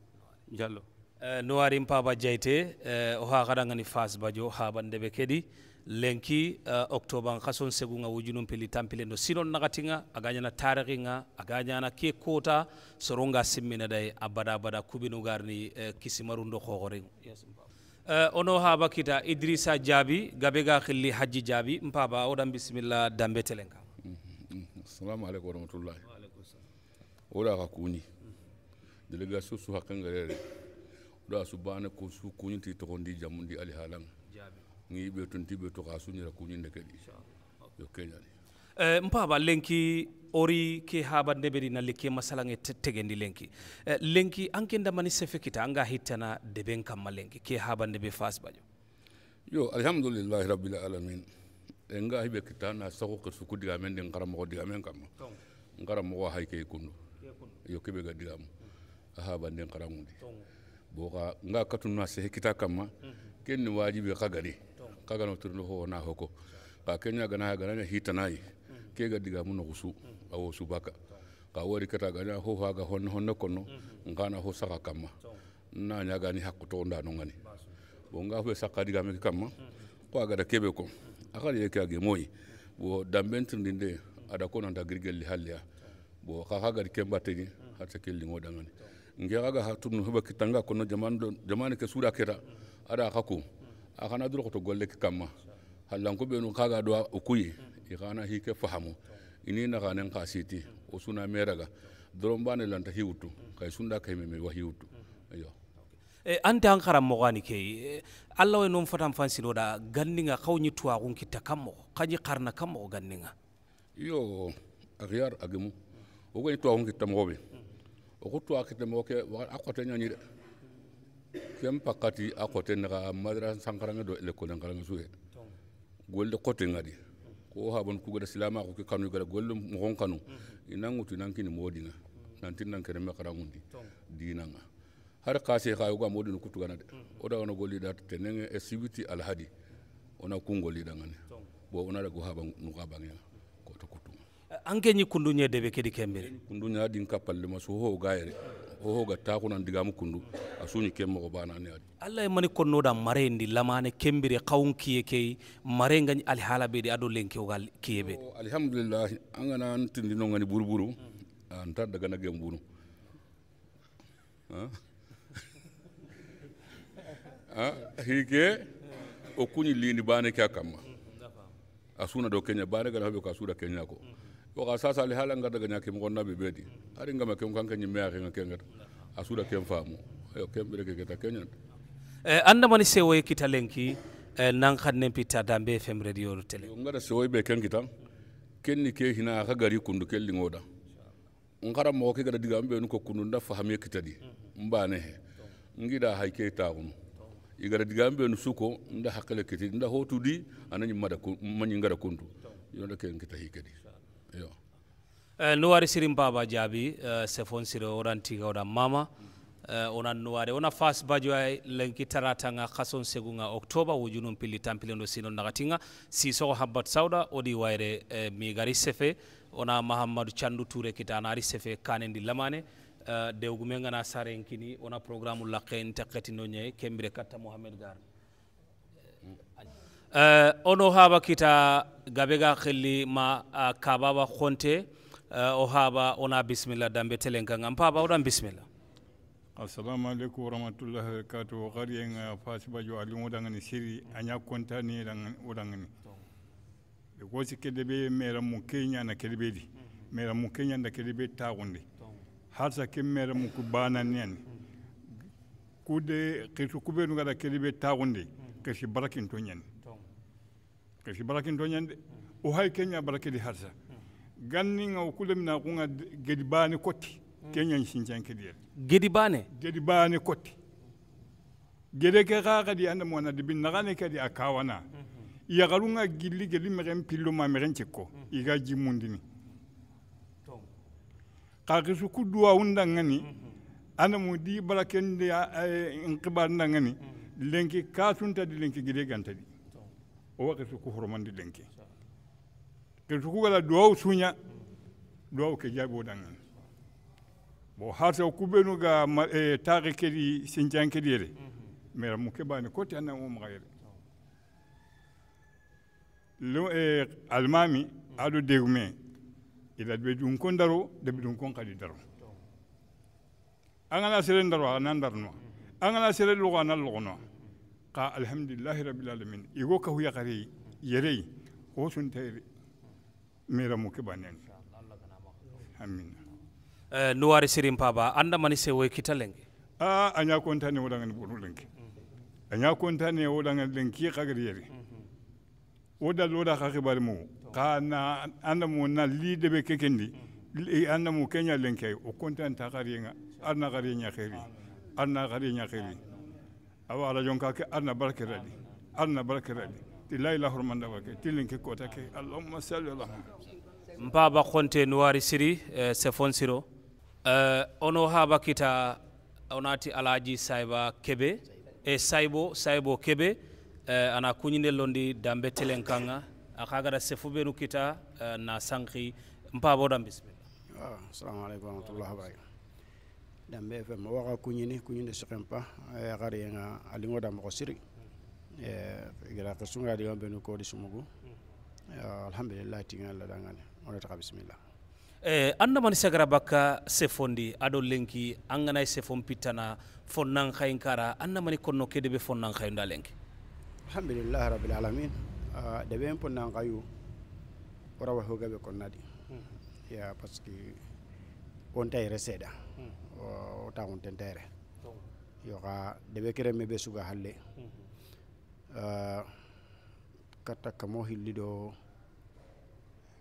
jallo uh, eh, nowarim papa jayte uh, eh, o ha kadangani fas bajo ha bandebe kedi lenki uh, eh, octoban khason segu nga wujunum peli tampile no sinon nagatinga na tarikhi nga na ke kota soronga simmina day abada abada kubinu garni uh, kisimarundo khogore yes, uh, ono haba kita idrissa jabi gabe ga khilli haji jabi mpaba odan bismillah dambe telenga mm -hmm. Mm-hmm. assalamu alaikum warahmatullahi wa alaikum salam ora kuni mm -hmm. delegation su hakanga rere ora su ko su kuni ti tokondi jamundi ali halanga ngiɓe toon tiɓe toka suñira kuñinde kadi yo keñani eh, mpaba lenki ori ke habande ɓeɗi na lekki masalange tegendi lenki eh, lenki anke damani sefe kita anga hittana deɓen kamma lenki ke habande ɓe fas bajo yo alhamdoulillahi rabbil alamin en ga hiɓe kita na sago ke suku diga men ɗin karamogo diga men kamma karamogo hay ke kundu yo keɓe ga digamu a mm. habanden karamude bo ka nga katunu a sehe kita kamma mm-hmm. ken ni wajibe ka gari kaga no turno ho na hoko ka kenya gana gana ne hitanai ke ga diga mun husu awo subaka ka wori kata gana ho ha ga hon hon kono ngana ho saka kama na nya gani hakku to nda no ngani bonga ho saka diga me kama ko aga da kebe ko akali yake age moyi bo dambentin dinde ada kono da girgelli halya bo ka haga kemba tini hatta kelli ngoda ngani nge aga hatun hoba kitanga kono jaman jaman ke sura kera ada hakku a kana dorokoto golle ke kamma hallanku ɓenu kaga do o kuyi i kana hike fahamu ini nakanen ka siti o suna raga doron baane lanta hiwutu kay sunda kay meme wa hiwutu iyo e ante an karam mo eh, allah kay alla we non fatam fansino da ganninga xawni tuwa gun kitta kammo xaji xarna moxo ganninga yo agiyar agimu o gani tuwa gun kitta moxo be oxu tuwa kitta moxo ke wa akote nyani de kem pakati a côté naxa madras sankarange do elecole ngarange suye golde côté ngadi ko habon ku gada silama ko ke kanu gada golle mo hon kanu inan ngutu nan kini modi na nan tin nan kere me kara ngundi dina nga har ka se ga yugo modi no kutu gana de mm-hmm. o da wono golli da tenen e sibiti al hadi mm-hmm. ona ku ngolli da ngane bo ona da go haban no ga bangi ko to kutu anke ni kundu nyede be kedi kembere kundu nya din kapal le maso ho gaire mm-hmm. hohoga takuna ndigamu kundu asuni kemmo ko bana ne adi allah e mani konno da mare ndi lamane kembire qawun kiye kee mare oh, ngani al hala be di ado lenki o gal kiye be alhamdulillah angana antindi no ngani burburu anta ah, daga na gemburu ha ah? ah, hike o kuni lindi bane kya kamma mm, asuna do kenya bane gana hobe ko suda kenya ko mm yoka sasa ali hala ngata ganya kim gonna be bedi ari ngama kem kanka nyimme ya kenga kenga asuda kem famu yo kem bere ke keta kenyan eh anda mani sewoy kitalenki eh, nan khanne pita dambe fm radio tele ngara sewoy be ken kita kenni ke hina ka gari kundu kelli ngoda ngara mo ke gada diga mbe ko kundu nda fahame kitadi mbane he ngida hay ke taun igara diga mbe nu suko nda hakale kitadi nda hotudi anani mada manyi ngara kundu yo ken kita hikedi iyo uh, eh, nuwari sirin baba jaabi uh, eh, sefon sire oɗan tiga oɗan mama uh, eh, onan nuware ona fas baju ay lenki taratanga kason segunga octobre wujunum pilli tampilendo sino nagatinga sisogo habbat sawda odi wayre uh, migari sefe ona mahamadou chandu touré kita anari sefe kanendi lamane uh, dewgume ngana sarenkini ona programme lakke en tekkatino ñe kembire katta mohamed gar Uh, eh, ono haba kita gabega khili ma uh, kababa khonte uh, eh, o haba ona bismillah dambe telenga ngampaba odan bismillah assalamu alaikum warahmatullahi wabarakatuh wakari yenga fasi bajo alimu dangani siri anya konta ni odangani because kedebe mera mu kenya na kedebe di mera mu kenya na kedebe tagundi halsa ke mera mu kubana nyani kude kitu kubenu kada kedebe tagundi keshi barakin to nyani kesi barakin doñan de o hay kenya barakedi harsa ganni ngaw kule mina kunga gedi bane kotti kenya sinjan kedi gedi bane gedi bane kotti gede ke ga ga di anda mona di bin nagane kedi akawana iya garunga gilli gedi meren pillo ma meren cekko iga jimundini ka kisu kuduwa unda ngani anda mu di barakende eh, nkibar ngani mm. lenki kasunta di lenki gede gantadi o wakati ku horomandi ɗenke ke tuku gala duwaw suña duwaw ke jaabi ɗangan bon haata kuɓenu ga e, taake keɗi sintian keɗi yere mera mu keɓani kotti annan o maxa yere lo e almami aɗo degume ila ɓe ɗum kon daro deɓe ɗum kon kadi daro angana sere daro a nan darnoa angana sere logo a nan logonoa ka alhamdulillahi rabbil alamin igo ka huya kare yere ko sun ta mera muke banen amin uh, nuwari sirin paba anda mani se we kitalenge a ah, anya konta ne wadangan buru lenke anya konta ne wadangan lenki kagar yere oda loda ka kibar mu ka na anda mu na lide be kekendi anda mu kenya lenke o konta ta kariyenga arna kariyenga khairi arna kariyenga khairi awa ala jonka ke arna barke radi arna barke radi ti layla hormanda wake tilin ke kota ke allahumma salli ala mpa ba khonte nuwari siri eh, sefon siro eh, ono haba kita onati alaji saiba kebe e eh, saibo saibo kebe eh, ana kunyine londi dambe telen kanga akagara sefubenu kita eh, na sanki mpa bodam bismillah assalamu alaikum wa barakatuh dambe fm waxa kuñini kuñini sikhempa yaxari eh, yenga a liŋo da moxo siri eh, gira xesunga digan benu koodi sumugu alhamdulillahi tiŋa ladangane onetaxa bisimilla Eh, andamani sagara bakka sefondi ado lenki an ganay sefon pittana fonnan hayin kara andamani no kede be fonnan hayu da lenki alhamdulillahi rabbil alamin uh, ah, deɓen ponnan hayu warawa hogaɓe konnadi hmm. ya parce que wonta yere seeɗa utaxunten tere yoxa deɓe ke reme ɓe suga halle mhm. ah, kata kamo do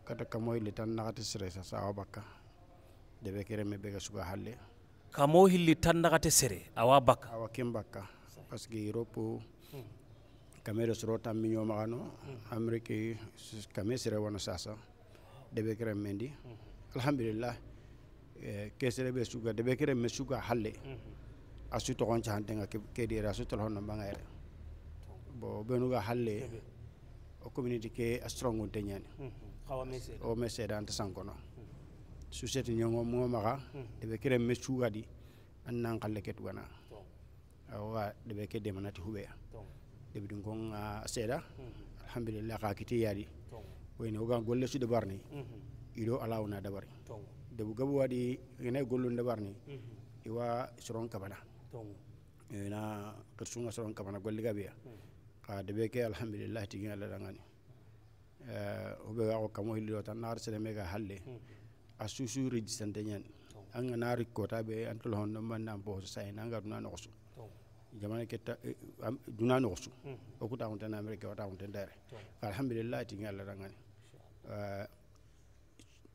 kata kamo hilli tan naxati sere sa sawa bakka deɓe ke reme ɓe ga suga halle kamo hilli tan naxate sere awa bakka awa ken bakka parce que europe kame hmm. do soro tan maxano hmm. amérique kame sere wona sasa deɓe ke rem mendi hmm. alhamdulillah kesere be suga de be kere me suga halle mhm. a to goncha hande nga ke de asu to hono banga yere bo be nuga halle o community ke astrongo te nyane mhm. o me seeda ta sankono mhm. su seti nyongo mo maga de be kere me suga di annan kalle ket wana awa de be ke demanati manati hube de bi dun gon seda alhamdulillah ka kiti yadi wayne o ga golle su de barni ido alawna dabari debu gabu wadi ina golun da barni mm-hmm. iwa soron kabana ina kirsunga soron kabana golli gabiya mm-hmm. ka debe ke alhamdulillah tigi ala dangani hobe eh, ga ko kamo hillo tan nar sele mega halle mm-hmm. a susu rejistante nyen an ga nari kota be an tol hon man nan bo sai nan ga duna noxu jamana ke eh, duna noxu o ku ta hunta na amerika o ta hunta dare alhamdulillah tigi ala dangani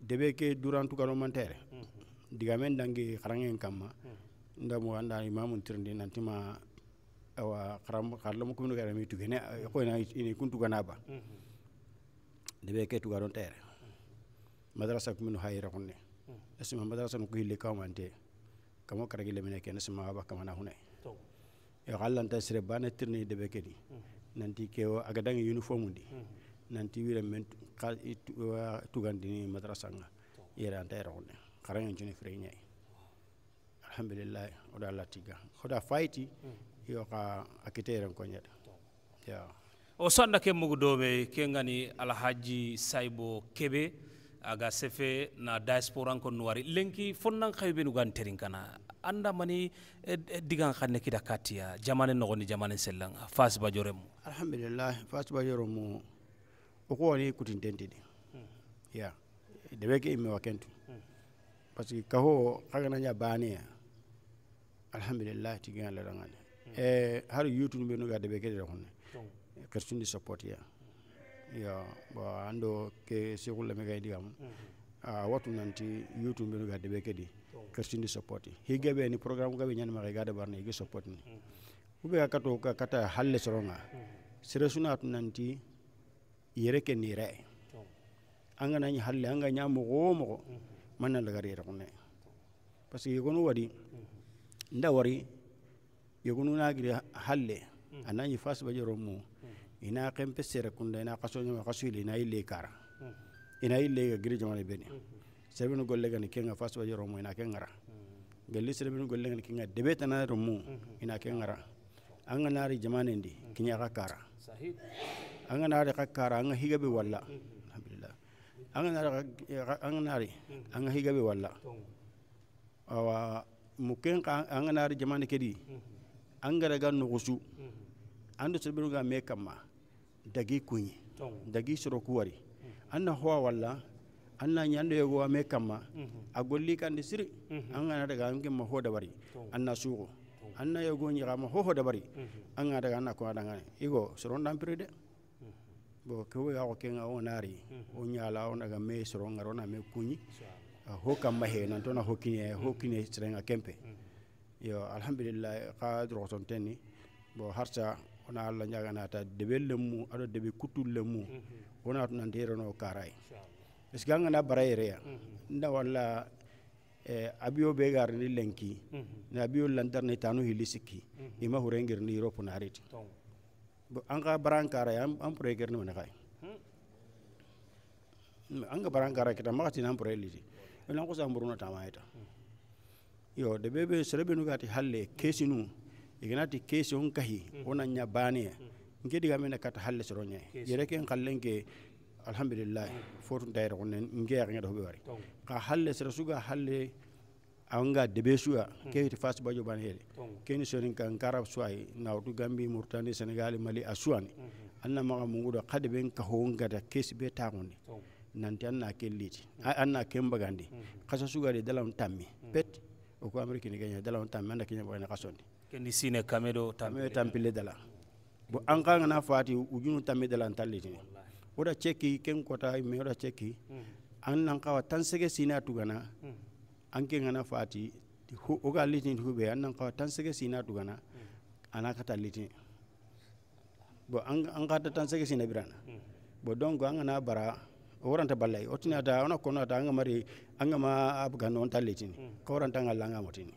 debe ke duran tukaro diga men dangi karangen kamma mo anda di tirndi ma, awa karam mo kumno gara mi ne ko ina kun kuntu ganaba debe ke tugaron tere madrasa hai hayra kunne asima madrasa ko hille kawmante kamo karagile mene ken asima ba kamana hune e hallan ya tasire bana tirni debe di, mm-hmm. nanti kewo agadangi uniformundi mm mm-hmm nanti wira men kal dini madrasa nga yera kara eronde karanyo jini nyai alhamdulillah oda latiga khoda faiti hmm. yo iya, ka akite ko nyada ya o oh, sonda ke mugu dome ke ngani alhaji saibo kebe aga sefe na diaspora ko nuwari lenki fonnan khaybe nu kana anda mani eh, eh, digan xanne kida katiya jamane nogoni jamane selang. fas bajoremu alhamdulillah fas bajoremu uko ni kutintentini hmm. hmm. ya deweke ime wakentu parce kaho hagana nya baniya alhamdulillah tigan la rangane mm. eh har yutu be no ga deweke de honne hmm. kertindi support ya ya ba ando ke sekul me ga digam a ah, watu nanti yutu be no ga deweke di kertindi support hige be ni program ga be nyan ma ga barne hige support ni ube ka kato ka kata halle soronga seresuna tu nanti yere ke ni rai an ga nan halle an ga nya mo go mo man na lagare ra kunne parce que yego no wadi nda wari yego na gire halle anan yi fas ba jero mu ina kan pesere kunda ina kaso nya kaso ile ina ile kara ina ile ga gire jama bene serbin golle ga ni kenga fas ba jero mu ina kengara galli serbin golle ga ni kenga debeta na rumu ina kengara an ga nari jamanen di kinya ka kara sahih anga nare kara anga higa be walla alhamdulillah Angan nare anga nare anga higa be walla awa muken ka anga nare jamane kedi anga no gusu andu se ga me kamma dagi kunyi dagi soro kuwari anna howa walla anna nyande yogo ya ame kamma a golli kandi sir an gana daga an gemma ho dabari anna suuxo anna yogo ya ñixama hoho dabari an gana daga anna kona dangane igo soron dan pride bo ke wo yaxo kenga wo naari wo ñaala wo naga me soro ngaro na me kuñi a ho kamma he nan toona hokkine serenga kempe yo alhamdulillah xa droxoton ten ni bo harsa wona allah ñaganata deɓe lemu aɗo deɓe kuttul lemu wona tuna nderano karay e. parce que angana bara yereya nda walla eh, abiyo be garni lenki mhm. na lantar lantarni tanu hili sikki ima hurengirni europe naariti an ka baara kara ya an pura ker ni kai an ka baara kara kita maka tinan pura liti ina ko san buruna ta maita yo da bebe sirabe nu gati halle kesi nu ignati kesi on kahi ona nya bani nge diga mena kata halle soro nya yere ken kallen ke alhamdulillah mm. fotun dayra onen nge ya ngado be wari ka halle sira suga halle anga debe suya hmm. ke ti fas bajo ban hele ke ni sorin kan karab suai nawtu gambi murtani senegal mali asuani hmm, hmm. anna ma mungu do khade ben ka ho ngata kesi be tagundi nanti anna ke liti anna ke mbagandi khasa suga de dalam tammi pet o ko amerika ni ganya dalam tammi anda kenya bana kasondi ke ni sine kamedo tammi tammi le dala bo an kan na fati ujunu tammi dalam dala talliti oda cheki ken kota me oda cheki an nan kawa tan sege sina tugana anke ngana fati hu oga litin hube annan ka tan sege sina dugana ana kata litin bo an an kata tan sege sina birana bo donc an ngana bara o ballay o ona kono ata anga mari anga ma abgan on talitini ko waranta ngalla anga motini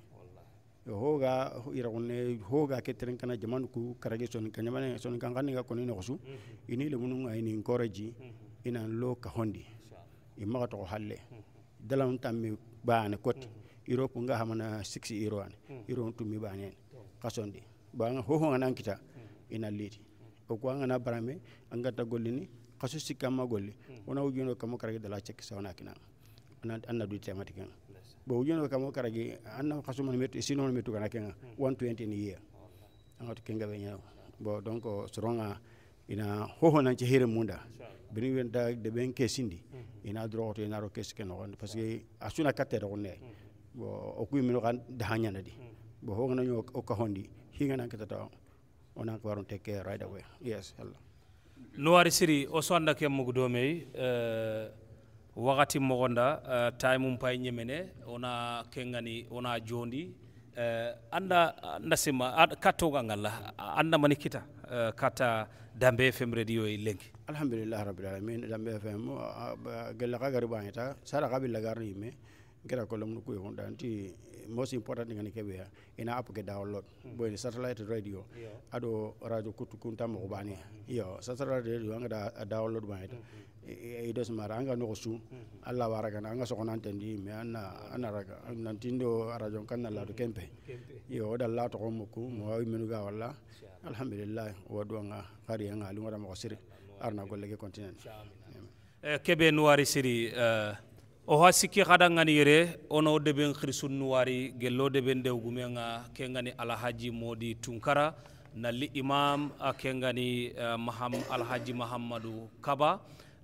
hoga iragunne hoga ke kana jaman ku karage son kanyamane son kangani ga konino kusu ini le munu ngai ni encourage mhm. ina lo ka hondi imaga to halle dalam tamme baane kotte iro ko nga xamana siksi iro ane iro mhm. on tummi baane ene kasonde baanga ho ho an ina liiti o ko nga na barame a gatta gollini ni kaso golli wona mhm. ujuno kamo karage dala cekki sawna kina anna du thématique nga bo ujuno kamo karage anna kaso man metu sino man metu kana kenga 120 mhm. ni year an to kenga be nyaa bo donc soronga ina ho nan ci hire munda bini wen da de ben kesindi mhm. ina dro to ina ro kes ken on parce que asuna katte ro ne mhm. bo o kuy mino kan da hanya di mhm. bo ho ngana o ka hondi hinga nan kata ona ko waron take care right away yes hello no wari siri o sonda ke mugdo me eh, wakati mogonda eh, time mum pay nyemene ona kengani ona jondi uh, anda nasema katoga ngala anda manikita uh, kata dambe fm radio e lenki alhamdulillah rabbil alamin dambe fm ah, ah, gella ka gari banita sara ka bil lagarni me ngira ko lamnu ku honda anti most important ngani kebe ya ina app ke download hmm. boy satellite radio yeah. ado radio kutu kunta mo bani hmm. yo satellite radio ngada ah, download banita hmm. hmm idos eh, eh, mara anga no su mm-hmm. alla waraga anga so konan tendi me na anaraga nantindo arajon kanna la do mm-hmm. kempe yo da la to mo ku mo mm-hmm. wi minu ga walla alhamdulillah wadu nga kari nga alu ngara mo sire arna golle ke continent eh, kebe nuari siri o ha sikki kada ngani yere ono deben khrisun nuari gello deben dewgume nga ke ngani alhaji modi tunkara nalli imam ke ngani maham alhaji mahamadou kaba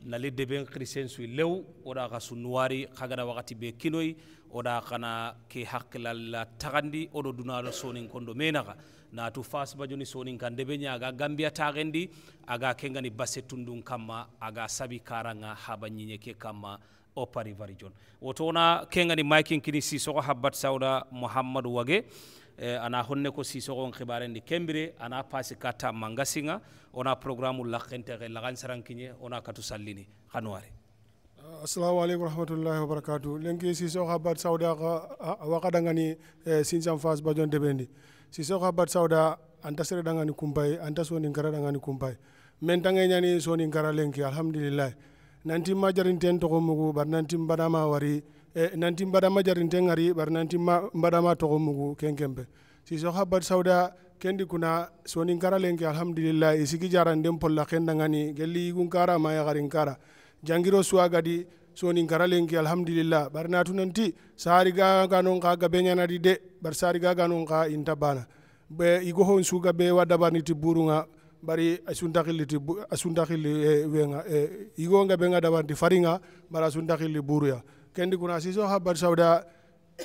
nali deben krisen sui lew oda ka sunnuwari kagada wakati be kinoyi oda kana ke la tagandi odo dunalo sonin kondo menaka natu fasba joni sonin kan debe aga gambia tagendi aga kengani basse tundun kamma aga sabi karanga haba ñiñe ke kamma o pari vari wotona kengani maikin kini sisogo habat sauda mouhamadou wage Eh, ana honne ko sisogon xibarendi kembire ana passe kata mangasinga ona programme lakkentexe lagan sarankiñe ona katu sallini xanuware uh, assalamu aleykum warahmatullahi wabarakatuh. lenki siso xa bat sawda uh, a waxadangani eh, sinsan phase bajon deɓendi siso xa bat sawda anta dangani kumpay anta soni dangani kumpay men tange ñani soni ngara lenki alhamdulillah nanti ma jarinten toxo mugu bar nanti badama wari Eh, nanti mbadama jarinte ngari bar nanti ma, mbadama togo mugu kenkembe so habar sauda kendi kuna soni ngara lenke alhamdulillah isiki isigi jaranden polla ngani gelli gun kara ma ya garin kara jangiro suwa gadi soni ngara lenke alhamdulillah bar natu nanti sari ga ganon ka gabe nyanadi de bar sari ga ganon ka intabana inta bana be igohon suga be wadabaniti burunga bari asuntakiliti asuntakili eh, wenga eh, igo igonga benga dabanti faringa bara asuntakili buruya kendi kuna siso habar sauda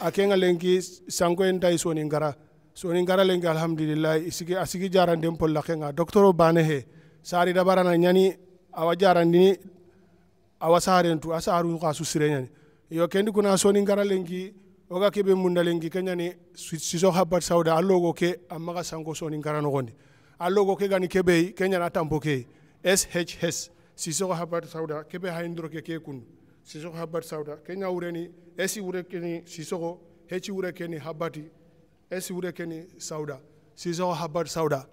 akenga lenki sangko en tay soni ngara soni ngara lenki alhamdulillah asiki asigi pol la kenga doktoro bane he sari dabarana nyani awa ni awa asa asaru ka susire nyani yo kendi kuna soni ngara lenki oga kebe munda lenki kenyani siso habar sauda alogo ke amma ka sanko soni ngara nogondi alogo ke gani kebe kenyana tambo ke shhs siso habar sauda kebe haindro ke ke sisoko habati sauda kenya ureni esi urekeni sisoko hechi urekeni habati esi urekeni sauda sisoko habati sauda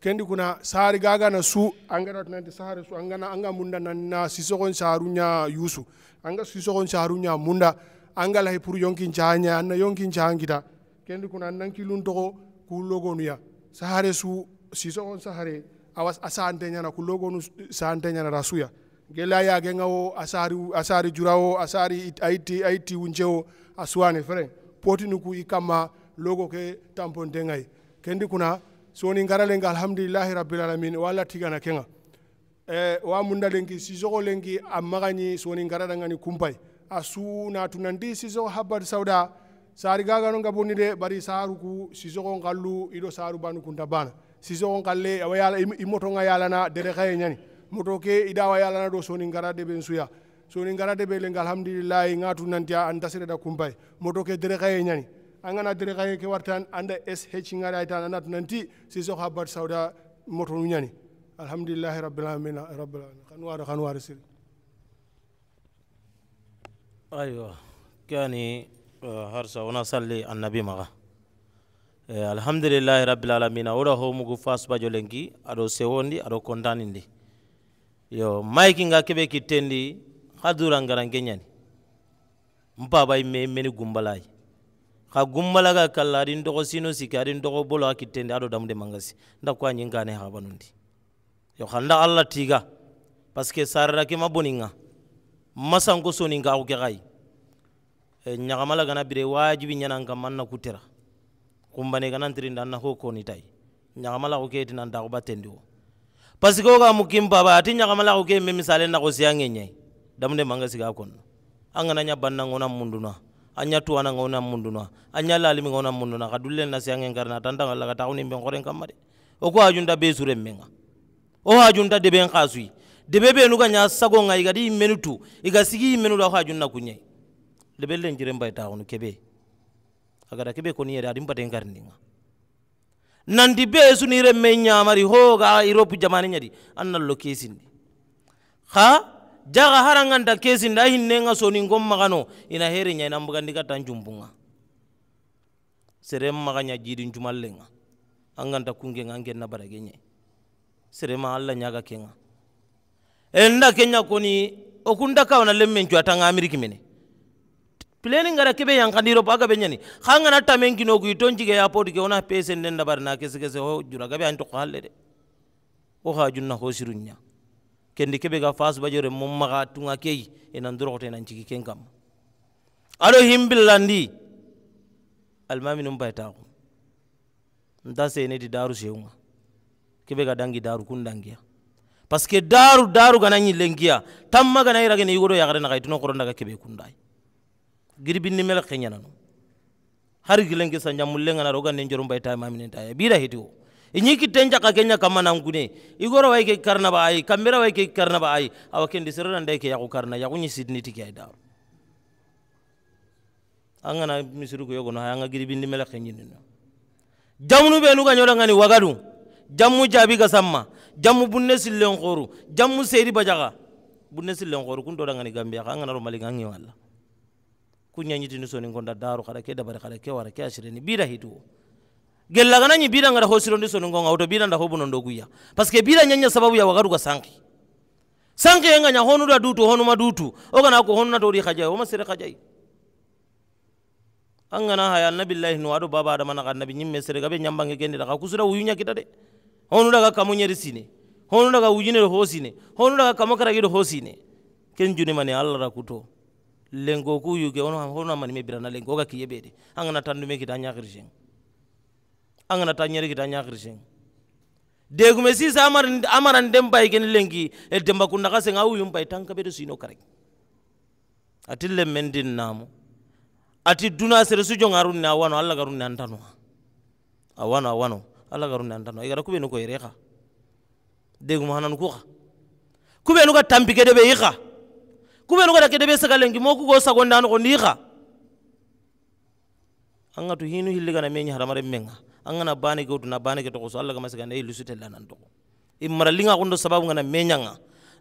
kendi kuna sari gaga na su angana tunanti sari su angana anga munda na na sisoko ncharunya yusu anga sisoko ncharunya munda anga lahi puru yonki nchanya anna yonki nchangita kendi kuna nanki nankilun toko kulogonuya sahare su sisoko sahare awas asante nyana kulogonu sante nyana rasuya gela ya nga o asari asari jura o asari aiti aiti unje o aswane frère poti nuku ikama logo ke tampon dengai kendi kuna soni ngarale nga alhamdulillah rabbil alamin wala tigana kenga e wa munda lengi sizo lengi amagani soni ngarada ngani kumpai asu na tunandi sizo habar sauda sari gaga no ngaboni de bari saru ku sizo ngallu ido saru banu kunta bana sizo ngalle awayala imoto nga na dere kay nyani moto ke idawa ya lana do sonin garade ben suya sonin garade be lenga alhamdulillah ngatu nantia antasire da kumbai moto ke dere kaye nyani angana dere ke wartan anda sh ngara ita nanat nanti siso habar sauda moto nyani alhamdulillah rabbil alamin rabbil alamin kanwar kanwar sir aywa kani eh, sa wana salli annabi maga eh, alhamdulillah rabbil alamin awra ho mugu fasba ado sewondi ado kontanindi yo maiki nga kebe kitendi khadura ngarange nyani mpaba ime meni gumbalayi kha gumbala ga kalla adin dogo sino siki adin dogo bolo a kitendi ado damude mangasi nda ha banundi yo khanda alla tiga parce que sarra ke maboninga masanko soni nga ko kai e, nyagamala gana bire wajibi nyana nga manna kutera kumbane gana ntirinda na ho tai nyagamala ko batendi parce que oga mukimpaba ati ñakamalaxu ke me misale naxosi a ŋeñayi damude manga siga konno a ngana ña bannango munduna a ña tuwanango na munduna a ña lalimingo na munduna xa dullen na siyangen karna tantanga laga taxunin ben xoren kamma de o ko hajunta be suren menga o hajunta deben xa suyi debe benu ga ña sagonga i gadi yimmenu tu i ga sigi yimmenu da o hajunna kuñayi lebel len jiren baytaxunu kebe a gada kebe koni yede adin baten karninga nanti bee suni remme ñamari hooga europe jamane ñadi annallo kesindi ha jaga haranganta kesindi a hinnenga sonin gon magano ina heri ña ina mbugandi kattan jumbunga seren maga ña jiidin jumallenga an ganta kungenga na genna barage ñe serema allah ñaga kenga en da kenya koni okunda kawna lemmen cuwatanga amerique mene pileni ngara kebe yankandiro paga be ñani xa ngana tamen kinogu iton jige yapoti ke wona pesen den dabar na kese kese ho oh, jura gabe an toko halle de o ha junna ho siru ña kendi kebe ga fas bajore mum maga tunga keyi enan doroxote nan cigi ken kam alo himbillandi almami num baytaxum nta seneti daru sewunga kebe ga dangi daru kun dangiya parce que daru daru gana ñillengiya tamma gana yiragene yugodo yaxare naxa ituno xorondaga kebe kundayi girbin nimel kenyanano Hari gilen ke sanja mullen ngana rogan nen jorum bayta maminen ta ya. bira hitiwo inyi kiten jaka kenya kama nan gune igoro wai ke karna ba ai kamera wai ke karna ba ai awaken disiran dai ke yaku karna yaku nyi sidni tiki ai ya da angana misiru ko yogono hanga girbin nimel kenyinino jamnu be nuga nyola ngani wagadu jammu jabi ga samma jammu bunne sillen khoru jammu seri bajaga bunne sillen khoru kun do ngani gambia ka ngana ro malinga ngi wala kuñañitini soni ngonda daru kada ke dabari kada ke wara ke asireni gella gana gellaganañi bira ngara hosiro sirondi soni ngonga auto bira nda hobu nondo guya paske bira nyanya sababu ya wagaduga sanki sanki nya honu da dutu honuma dutu na ko honuna todi xajay woma sere khajai anga na haya annabillahi nu adu baba adama kan nabi nyimme sire gabe nyambang da daxa sura uyunya kita de honu honudaga kamu ñeri sine honudaga wujinede ho honu honudaga kamo karagido ho hosine ken junimani allah ra kuto lengo ku yuge ono hono man me birana lengo ga kiye bede an tan me kita nyakir jeng angana kana tan nyere kita nyakir jeng de gume si sa amar amar bay gen lengi e eh, demba kunna kase ngawu yum bay tan ka sino kare atille mendin namu ati duna sere sujo ngarun na wano alla garun na antano awano awano alla garun na antano igara kubenu ko ireka de gume hanan kuka kubenu ka tampike de be ikha kube nukweta kedebe sekalengi mokukosa kondano kondikha anga tu hinu hilligana meñi haramare menga angana bane ke tuna bane ke toko so allah kama sekana ilusu tella nan imara linga kundo sababu ngana meñanga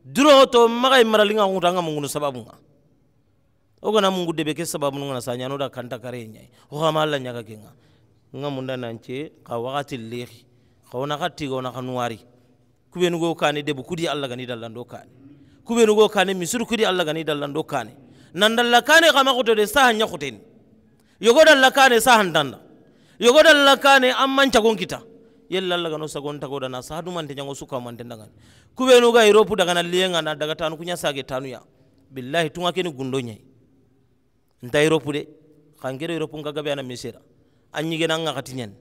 duro to maga imara linga kundo anga mungu sababu nga ogana mungu debe ke sababu ngana sanya noda kanta kare nyai ho mala allah nyaka kenga nga munda nanche ka wakati lehi ka ona katiga ona kanuari kube nugo kani debu kudi allah gani dallando kani kubenugo kane misuru kiri allah gani dallando kane nan dalla kane kama kuto de sahan ya kuteni yogo dalla kane sahan danda yogo dalla kane amman cagon kita yella allah gano sagon tago dana sahadu mante nyango suka mante dangan kubenuga europe daga na liyenga na daga tanu kunya sage tanu ya billahi tunga keni gundo nyai nta europe de kangere europe ngaga be ana misera anyi nanga ngakati nyani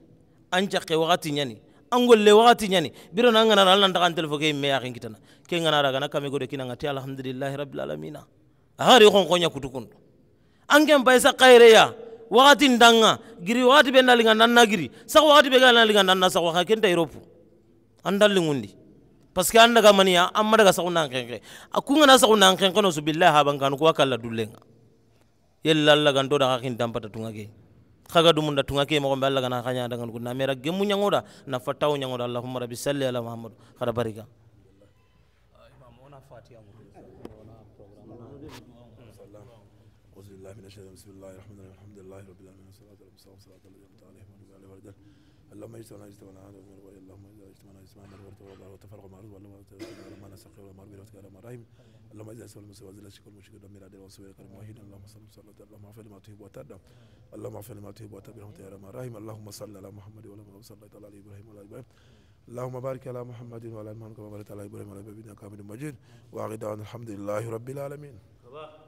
anca ke wakati nyani angol le wati nyani biro na ngana Allah ta kan telefo ke me kin kitana ke ngana ra kami kame gode kinanga ti alhamdulillah rabbil alamin ahari kon konya kutukun an ken qaire ya wati ndanga giri wati be linga nanna giri sa wati be gana linga nanna sak wakati kenta europe andalli ngundi parce que andaga mania ya, amma daga sakuna nkenke akunga na kunna nkenke no subillah haban kanu ko kala dullenga yella Allah gando da kin dampata tunga ke خاغادو موندا دا تونا كي مغم بالله غانا خانيا دغن غنا راك گيمو نيانغو دا نا فتاو نيانغو دا اللهم ربي صل على محمد خرا باريغا امام انا فاتيا أعوذ بالله من الشيطان بسم الله الرحمن الرحيم الحمد لله رب العالمين والصلاة والسلام على رسول الله وعلى آله وصحبه وسلم اللهم اجتمعنا اجتمعنا على امر اللهم اجتمعنا اجتمعنا على امر وتفرق معروف اللهم اجتمعنا على ما نسقي ولا مربي وتكرم رحيم اللهم اجعل سوى المسلمين وازل الشرك والمشرك ودمر اعداء المسلمين غير الموحدين اللهم صل وسلم اللهم اغفر لما تحب وترضى اللهم اغفر لما تحب وترضى برحمتك يا ارحم الراحمين اللهم صل على محمد وعلى محمد صليت على ابراهيم وعلى ابراهيم اللهم بارك على محمد وعلى محمد كما باركت على ابراهيم وعلى ابراهيم انك حميد مجيد واعد الحمد لله رب العالمين